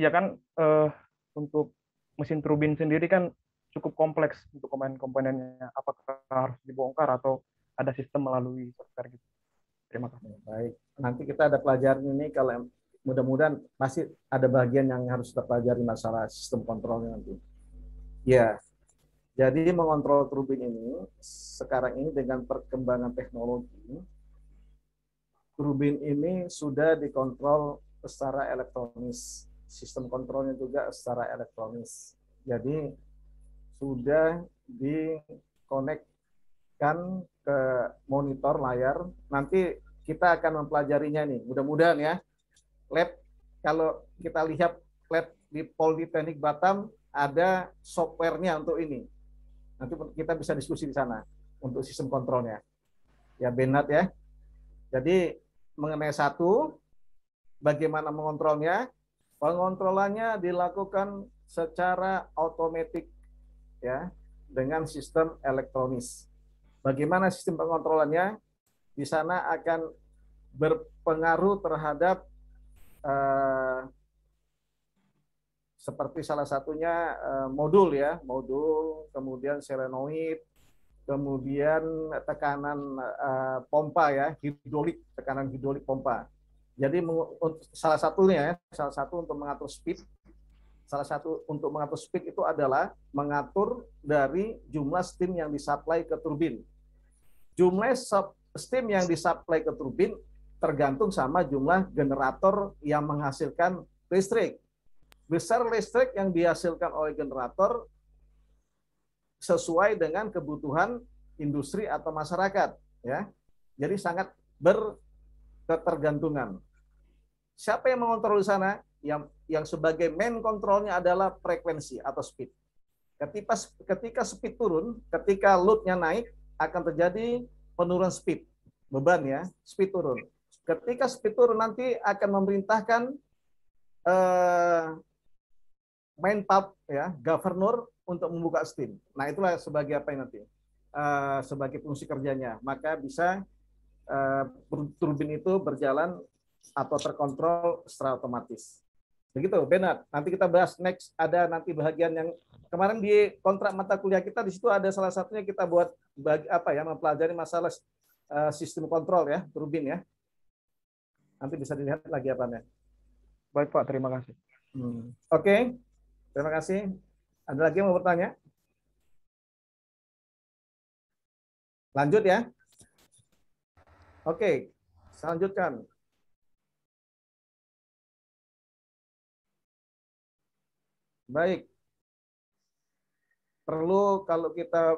[SPEAKER 4] Ya kan eh, untuk mesin turbin sendiri kan cukup kompleks untuk komponen-komponennya. Apakah harus dibongkar atau ada sistem melalui software gitu? Terima kasih. Baik. Nanti kita ada pelajaran ini kalau mudah-mudahan masih ada bagian yang harus kita pelajari masalah sistem kontrolnya nanti. Ya. Jadi mengontrol turbin ini sekarang ini dengan perkembangan teknologi turbin ini sudah dikontrol secara elektronis. Sistem kontrolnya juga secara elektronis. Jadi sudah di connect kan ke monitor layar. Nanti kita akan mempelajarinya nih. Mudah-mudahan ya. Lab kalau kita lihat lab di Politeknik Batam ada softwarenya untuk ini. Nanti kita bisa diskusi di sana untuk sistem kontrolnya. Ya Benat ya. Jadi mengenai satu, bagaimana mengontrolnya? Pengontrolannya dilakukan secara otomatis ya dengan sistem elektronis. Bagaimana sistem pengontrolannya? Di sana akan berpengaruh terhadap eh, seperti salah satunya eh, modul ya, modul, kemudian selenoid, kemudian tekanan eh, pompa ya, hidrolik, tekanan hidrolik pompa. Jadi salah satunya ya, salah satu untuk mengatur speed, salah satu untuk mengatur speed itu adalah mengatur dari jumlah steam yang disuplai ke turbin jumlah steam yang disuplai ke turbin tergantung sama jumlah generator yang menghasilkan listrik. Besar listrik yang dihasilkan oleh generator sesuai dengan kebutuhan industri atau masyarakat, ya. Jadi sangat berketergantungan. Siapa yang mengontrol di sana? Yang yang sebagai main kontrolnya adalah frekuensi atau speed. Ketika ketika speed turun, ketika loadnya naik, akan terjadi penurunan speed beban ya, speed turun. Ketika speed turun nanti akan memerintahkan eh, main pub ya, governor untuk membuka steam. Nah itulah sebagai apa yang nanti eh, sebagai fungsi kerjanya. Maka bisa eh, turbin itu berjalan atau terkontrol secara otomatis. Begitu, benar Nanti kita bahas next ada nanti bagian yang kemarin di kontrak mata kuliah kita di situ ada salah satunya kita buat bagi apa ya mempelajari masalah uh, sistem kontrol ya, turbin ya. Nanti bisa dilihat lagi apa ya. Baik Pak, terima
[SPEAKER 2] kasih. Hmm. Oke, okay. terima kasih. Ada lagi yang mau bertanya? Lanjut ya. Oke, okay. selanjutkan. Baik. Perlu
[SPEAKER 4] kalau kita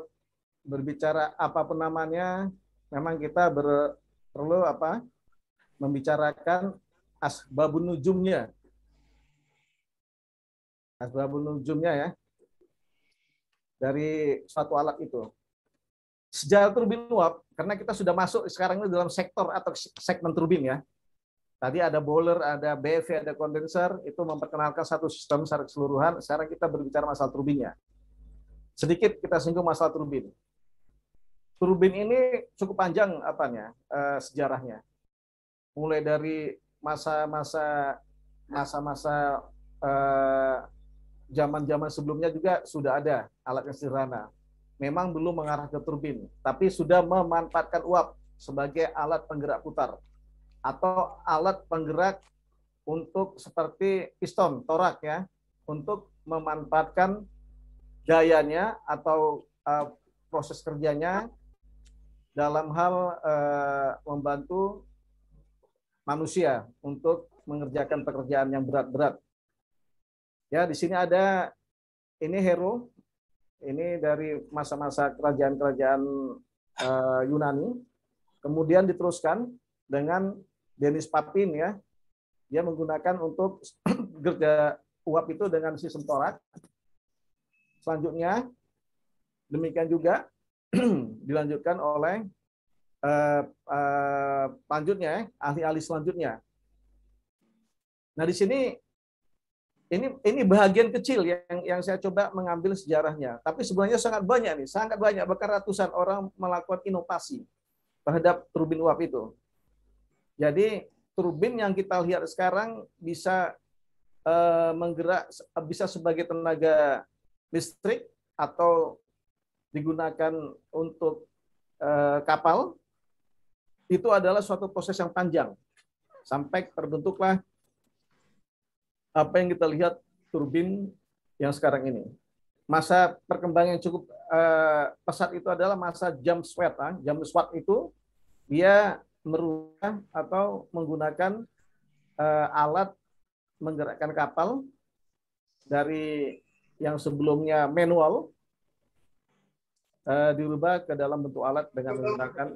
[SPEAKER 4] berbicara apa namanya, memang kita ber, perlu apa? membicarakan asbabun nujumnya. Asbabun nujumnya ya. Dari suatu alat itu. Sejarah turbin uap, karena kita sudah masuk sekarang ini dalam sektor atau segmen turbin ya. Tadi ada boiler, ada BV, ada kondenser, itu memperkenalkan satu sistem secara keseluruhan. Sekarang kita berbicara masalah turbinnya. Sedikit kita singgung masalah turbin. Turbin ini cukup panjang apanya uh, sejarahnya. Mulai dari masa-masa masa-masa zaman eh, zaman-zaman sebelumnya juga sudah ada alat yang sederhana. Memang belum mengarah ke turbin, tapi sudah memanfaatkan uap sebagai alat penggerak putar atau alat penggerak untuk seperti piston torak ya untuk memanfaatkan dayanya atau uh, proses kerjanya dalam hal uh, membantu manusia untuk mengerjakan pekerjaan yang berat-berat. Ya, di sini ada ini Hero, ini dari masa-masa kerajaan-kerajaan uh, Yunani. Kemudian diteruskan dengan Dennis Papin ya. Dia menggunakan untuk kerja uap itu dengan sistem torak. Selanjutnya demikian juga dilanjutkan oleh eh, eh, lanjutnya ahli-ahli selanjutnya. Nah di sini ini ini bagian kecil yang yang saya coba mengambil sejarahnya. Tapi sebenarnya sangat banyak nih, sangat banyak bahkan ratusan orang melakukan inovasi terhadap turbin uap itu. Jadi turbin yang kita lihat sekarang bisa eh, menggerak eh, bisa sebagai tenaga listrik atau digunakan untuk eh, kapal itu adalah suatu proses yang panjang sampai terbentuklah apa yang kita lihat turbin yang sekarang ini. Masa perkembangan yang cukup pesat itu adalah masa jam sweat. Ah. Jam sweat itu dia merubah atau menggunakan uh, alat menggerakkan kapal dari yang sebelumnya manual uh, dirubah ke dalam bentuk alat dengan menggunakan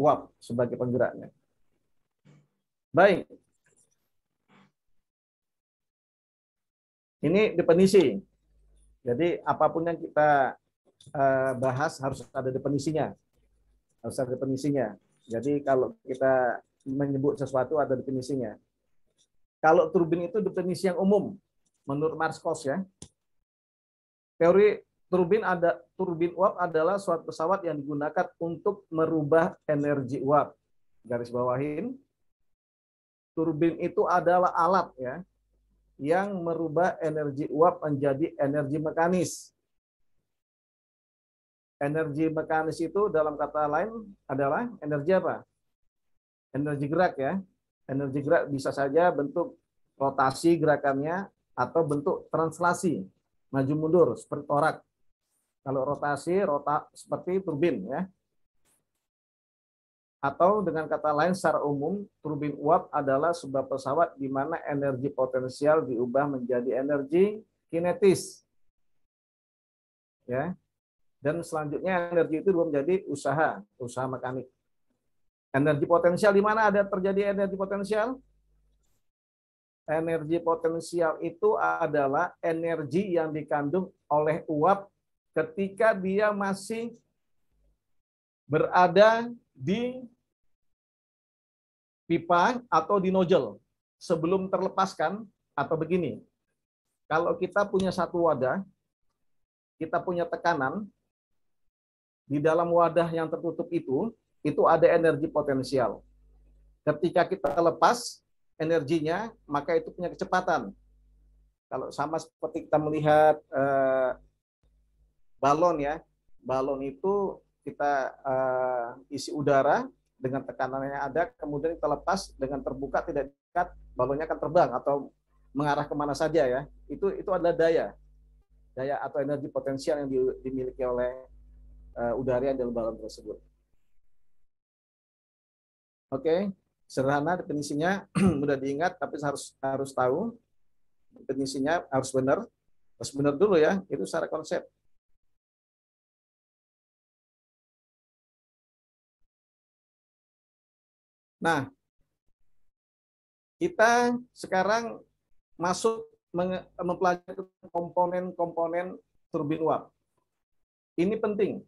[SPEAKER 4] uap sebagai penggeraknya. Baik. Ini definisi. Jadi apapun yang kita uh, bahas harus ada definisinya. Harus ada definisinya. Jadi kalau kita menyebut sesuatu ada definisinya. Kalau turbin itu definisi yang umum menurut Marskos ya. Teori turbin ada turbin uap adalah suatu pesawat yang digunakan untuk merubah energi uap. Garis bawahin turbin itu adalah alat ya yang merubah energi uap menjadi energi mekanis energi mekanis itu dalam kata lain adalah energi apa? Energi gerak ya. Energi gerak bisa saja bentuk rotasi gerakannya atau bentuk translasi maju mundur seperti torak. Kalau rotasi rotak seperti turbin ya. Atau dengan kata lain secara umum, turbin uap adalah sebuah pesawat di mana energi potensial diubah menjadi energi kinetis. Ya. Dan selanjutnya energi itu belum menjadi usaha, usaha mekanik. Energi potensial di mana ada terjadi energi potensial? Energi potensial itu adalah energi yang dikandung oleh uap ketika dia masih berada di pipa atau di nozzle sebelum terlepaskan atau begini. Kalau kita punya satu wadah, kita punya tekanan, di dalam wadah yang tertutup itu, itu ada energi potensial. Ketika kita lepas energinya, maka itu punya kecepatan. Kalau sama seperti kita melihat eh, balon ya, balon itu kita eh, isi udara dengan tekanannya ada, kemudian kita lepas dengan terbuka tidak dekat, balonnya akan terbang atau mengarah kemana saja ya. Itu itu adalah daya, daya atau energi potensial yang dimiliki oleh uh, udara yang dalam balon tersebut. Oke, okay. sederhana definisinya mudah diingat tapi harus harus tahu
[SPEAKER 2] definisinya harus benar. Harus benar dulu ya, itu secara konsep. Nah, kita sekarang masuk
[SPEAKER 4] mempelajari komponen-komponen turbin uap. Ini penting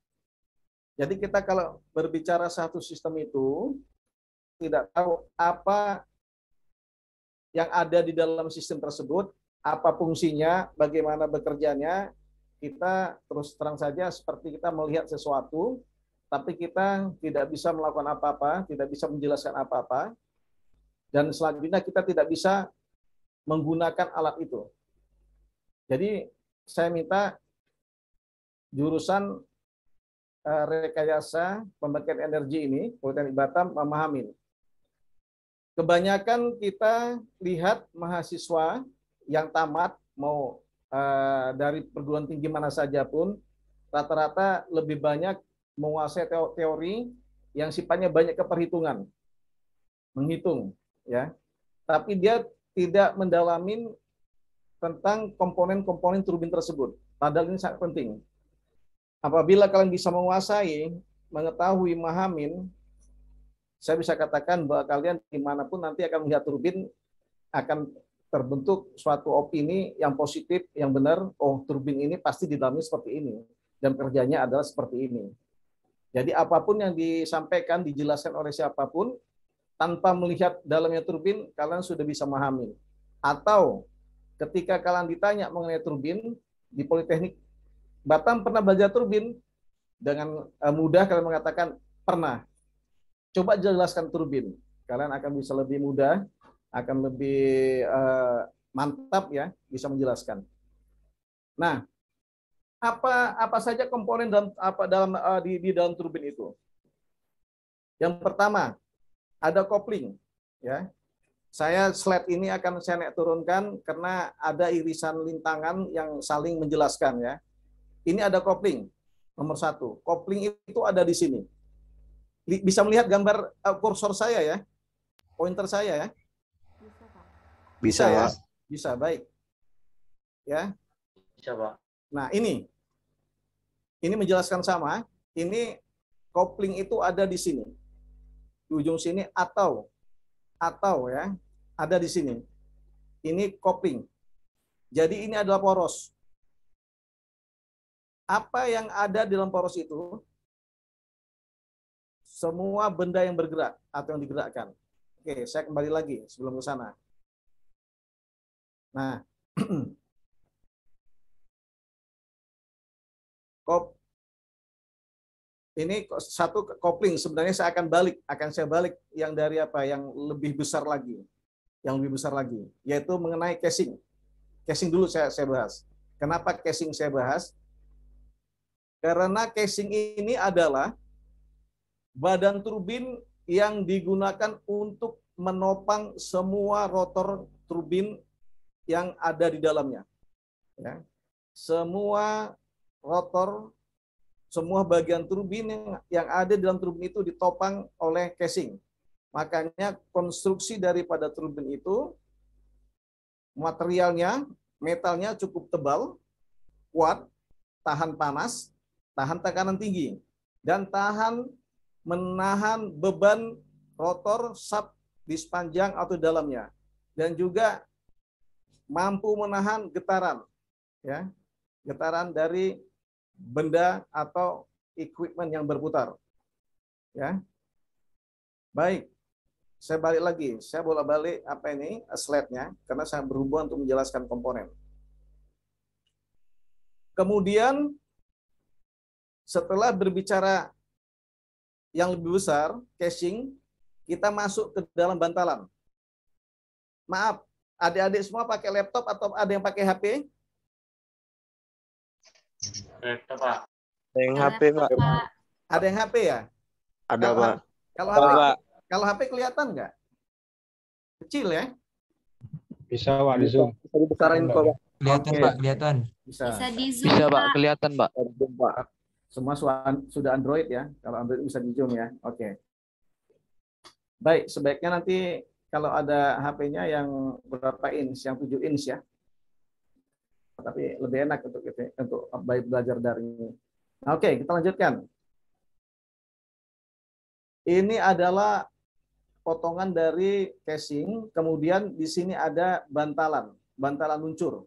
[SPEAKER 4] jadi kita kalau berbicara satu sistem itu tidak tahu apa yang ada di dalam sistem tersebut, apa fungsinya, bagaimana bekerjanya, kita terus terang saja seperti kita melihat sesuatu, tapi kita tidak bisa melakukan apa-apa, tidak bisa menjelaskan apa-apa, dan selanjutnya kita tidak bisa menggunakan alat itu. Jadi saya minta jurusan Eh, rekayasa pembangkit energi ini, Politeknik Batam memahami. Kebanyakan kita lihat mahasiswa yang tamat mau eh, dari perguruan tinggi mana saja pun rata-rata lebih banyak menguasai teori yang sifatnya banyak keperhitungan, menghitung, ya. Tapi dia tidak mendalamin tentang komponen-komponen turbin tersebut. Padahal ini sangat penting Apabila kalian bisa menguasai, mengetahui, memahamin, saya bisa katakan bahwa kalian dimanapun nanti akan melihat turbin akan terbentuk suatu opini yang positif, yang benar, oh turbin ini pasti di dalamnya seperti ini, dan kerjanya adalah seperti ini. Jadi apapun yang disampaikan, dijelaskan oleh siapapun, tanpa melihat dalamnya turbin, kalian sudah bisa memahami. Atau ketika kalian ditanya mengenai turbin, di Politeknik Batam pernah belajar turbin? Dengan eh, mudah kalian mengatakan pernah. Coba jelaskan turbin. Kalian akan bisa lebih mudah, akan lebih uh, mantap ya bisa menjelaskan. Nah, apa apa saja komponen dalam apa dalam uh, di, di dalam turbin itu? Yang pertama, ada kopling ya. Saya slide ini akan saya naik turunkan karena ada irisan lintangan yang saling menjelaskan ya. Ini ada kopling nomor satu. Kopling itu ada di sini. Bisa melihat gambar eh, kursor saya ya, pointer saya ya. Bisa,
[SPEAKER 2] pak. Bisa ya.
[SPEAKER 4] Bisa, baik. Ya. Bisa, Pak. Nah, ini. Ini menjelaskan sama. Ini kopling itu ada di sini. Di ujung sini atau atau ya, ada di sini. Ini kopling. Jadi ini adalah poros apa yang ada di dalam poros itu, semua benda yang bergerak atau yang
[SPEAKER 2] digerakkan. Oke, saya kembali lagi sebelum ke sana. Nah, kop ini satu kopling sebenarnya saya akan balik akan saya balik
[SPEAKER 4] yang dari apa yang lebih besar lagi yang lebih besar lagi yaitu mengenai casing casing dulu saya saya bahas kenapa casing saya bahas karena casing ini adalah badan turbin yang digunakan untuk menopang semua rotor turbin yang ada di dalamnya. Ya. Semua rotor, semua bagian turbin yang, yang ada dalam turbin itu ditopang oleh casing. Makanya konstruksi daripada turbin itu materialnya, metalnya cukup tebal, kuat, tahan panas, tahan tekanan tinggi, dan tahan menahan beban rotor sub di sepanjang atau dalamnya, dan juga mampu menahan getaran, ya, getaran dari benda atau equipment yang berputar, ya. Baik, saya balik lagi, saya bolak balik apa ini slide-nya karena saya berhubungan untuk menjelaskan komponen. Kemudian setelah berbicara yang lebih besar, caching, kita masuk ke dalam bantalan. Maaf, adik-adik semua pakai laptop atau ada yang pakai HP?
[SPEAKER 2] Laptop, Ada yang HP, Pak.
[SPEAKER 4] Ada yang HP ya? Ada, kalau, Pak. Kalau HP, kalau HP kelihatan nggak? Kecil ya?
[SPEAKER 2] Bisa, Pak, di Zoom.
[SPEAKER 4] Bisa dibesarin, Pak. Kelihatan, Pak, kelihatan. Bisa. Bisa Pak. Kelihatan, Pak. Semua sudah Android ya, kalau Android bisa di Zoom ya. Oke. Okay. Baik, sebaiknya nanti kalau ada HP-nya yang berapa inch, yang 7 inch ya. Tapi lebih enak untuk kita ya, untuk baik belajar daring. Nah, Oke, okay, kita lanjutkan. Ini adalah potongan dari casing, kemudian di sini ada bantalan, bantalan
[SPEAKER 2] luncur.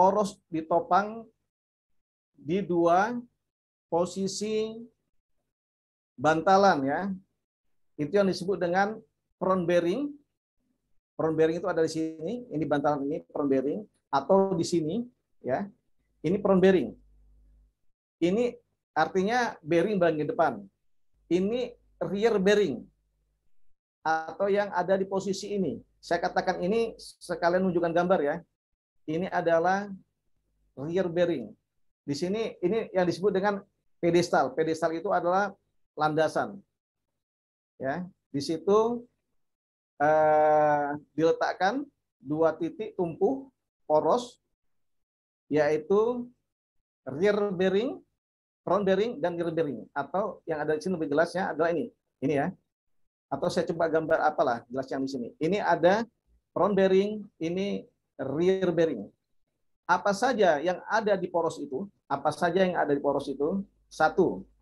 [SPEAKER 2] poros ditopang di dua posisi
[SPEAKER 4] bantalan ya. Itu yang disebut dengan front bearing. Front bearing itu ada di sini, ini bantalan ini front bearing atau di sini ya. Ini front bearing. Ini artinya bearing bagian depan. Ini rear bearing atau yang ada di posisi ini. Saya katakan ini sekalian menunjukkan gambar ya ini adalah rear bearing. Di sini ini yang disebut dengan pedestal. Pedestal itu adalah landasan. Ya, di situ eh, diletakkan dua titik tumpu poros yaitu rear bearing, front bearing dan rear bearing atau yang ada di sini lebih jelasnya adalah ini. Ini ya. Atau saya coba gambar apalah jelasnya di sini. Ini ada front bearing, ini rear bearing. Apa saja yang ada di
[SPEAKER 2] poros itu, apa saja yang ada di poros itu, satu,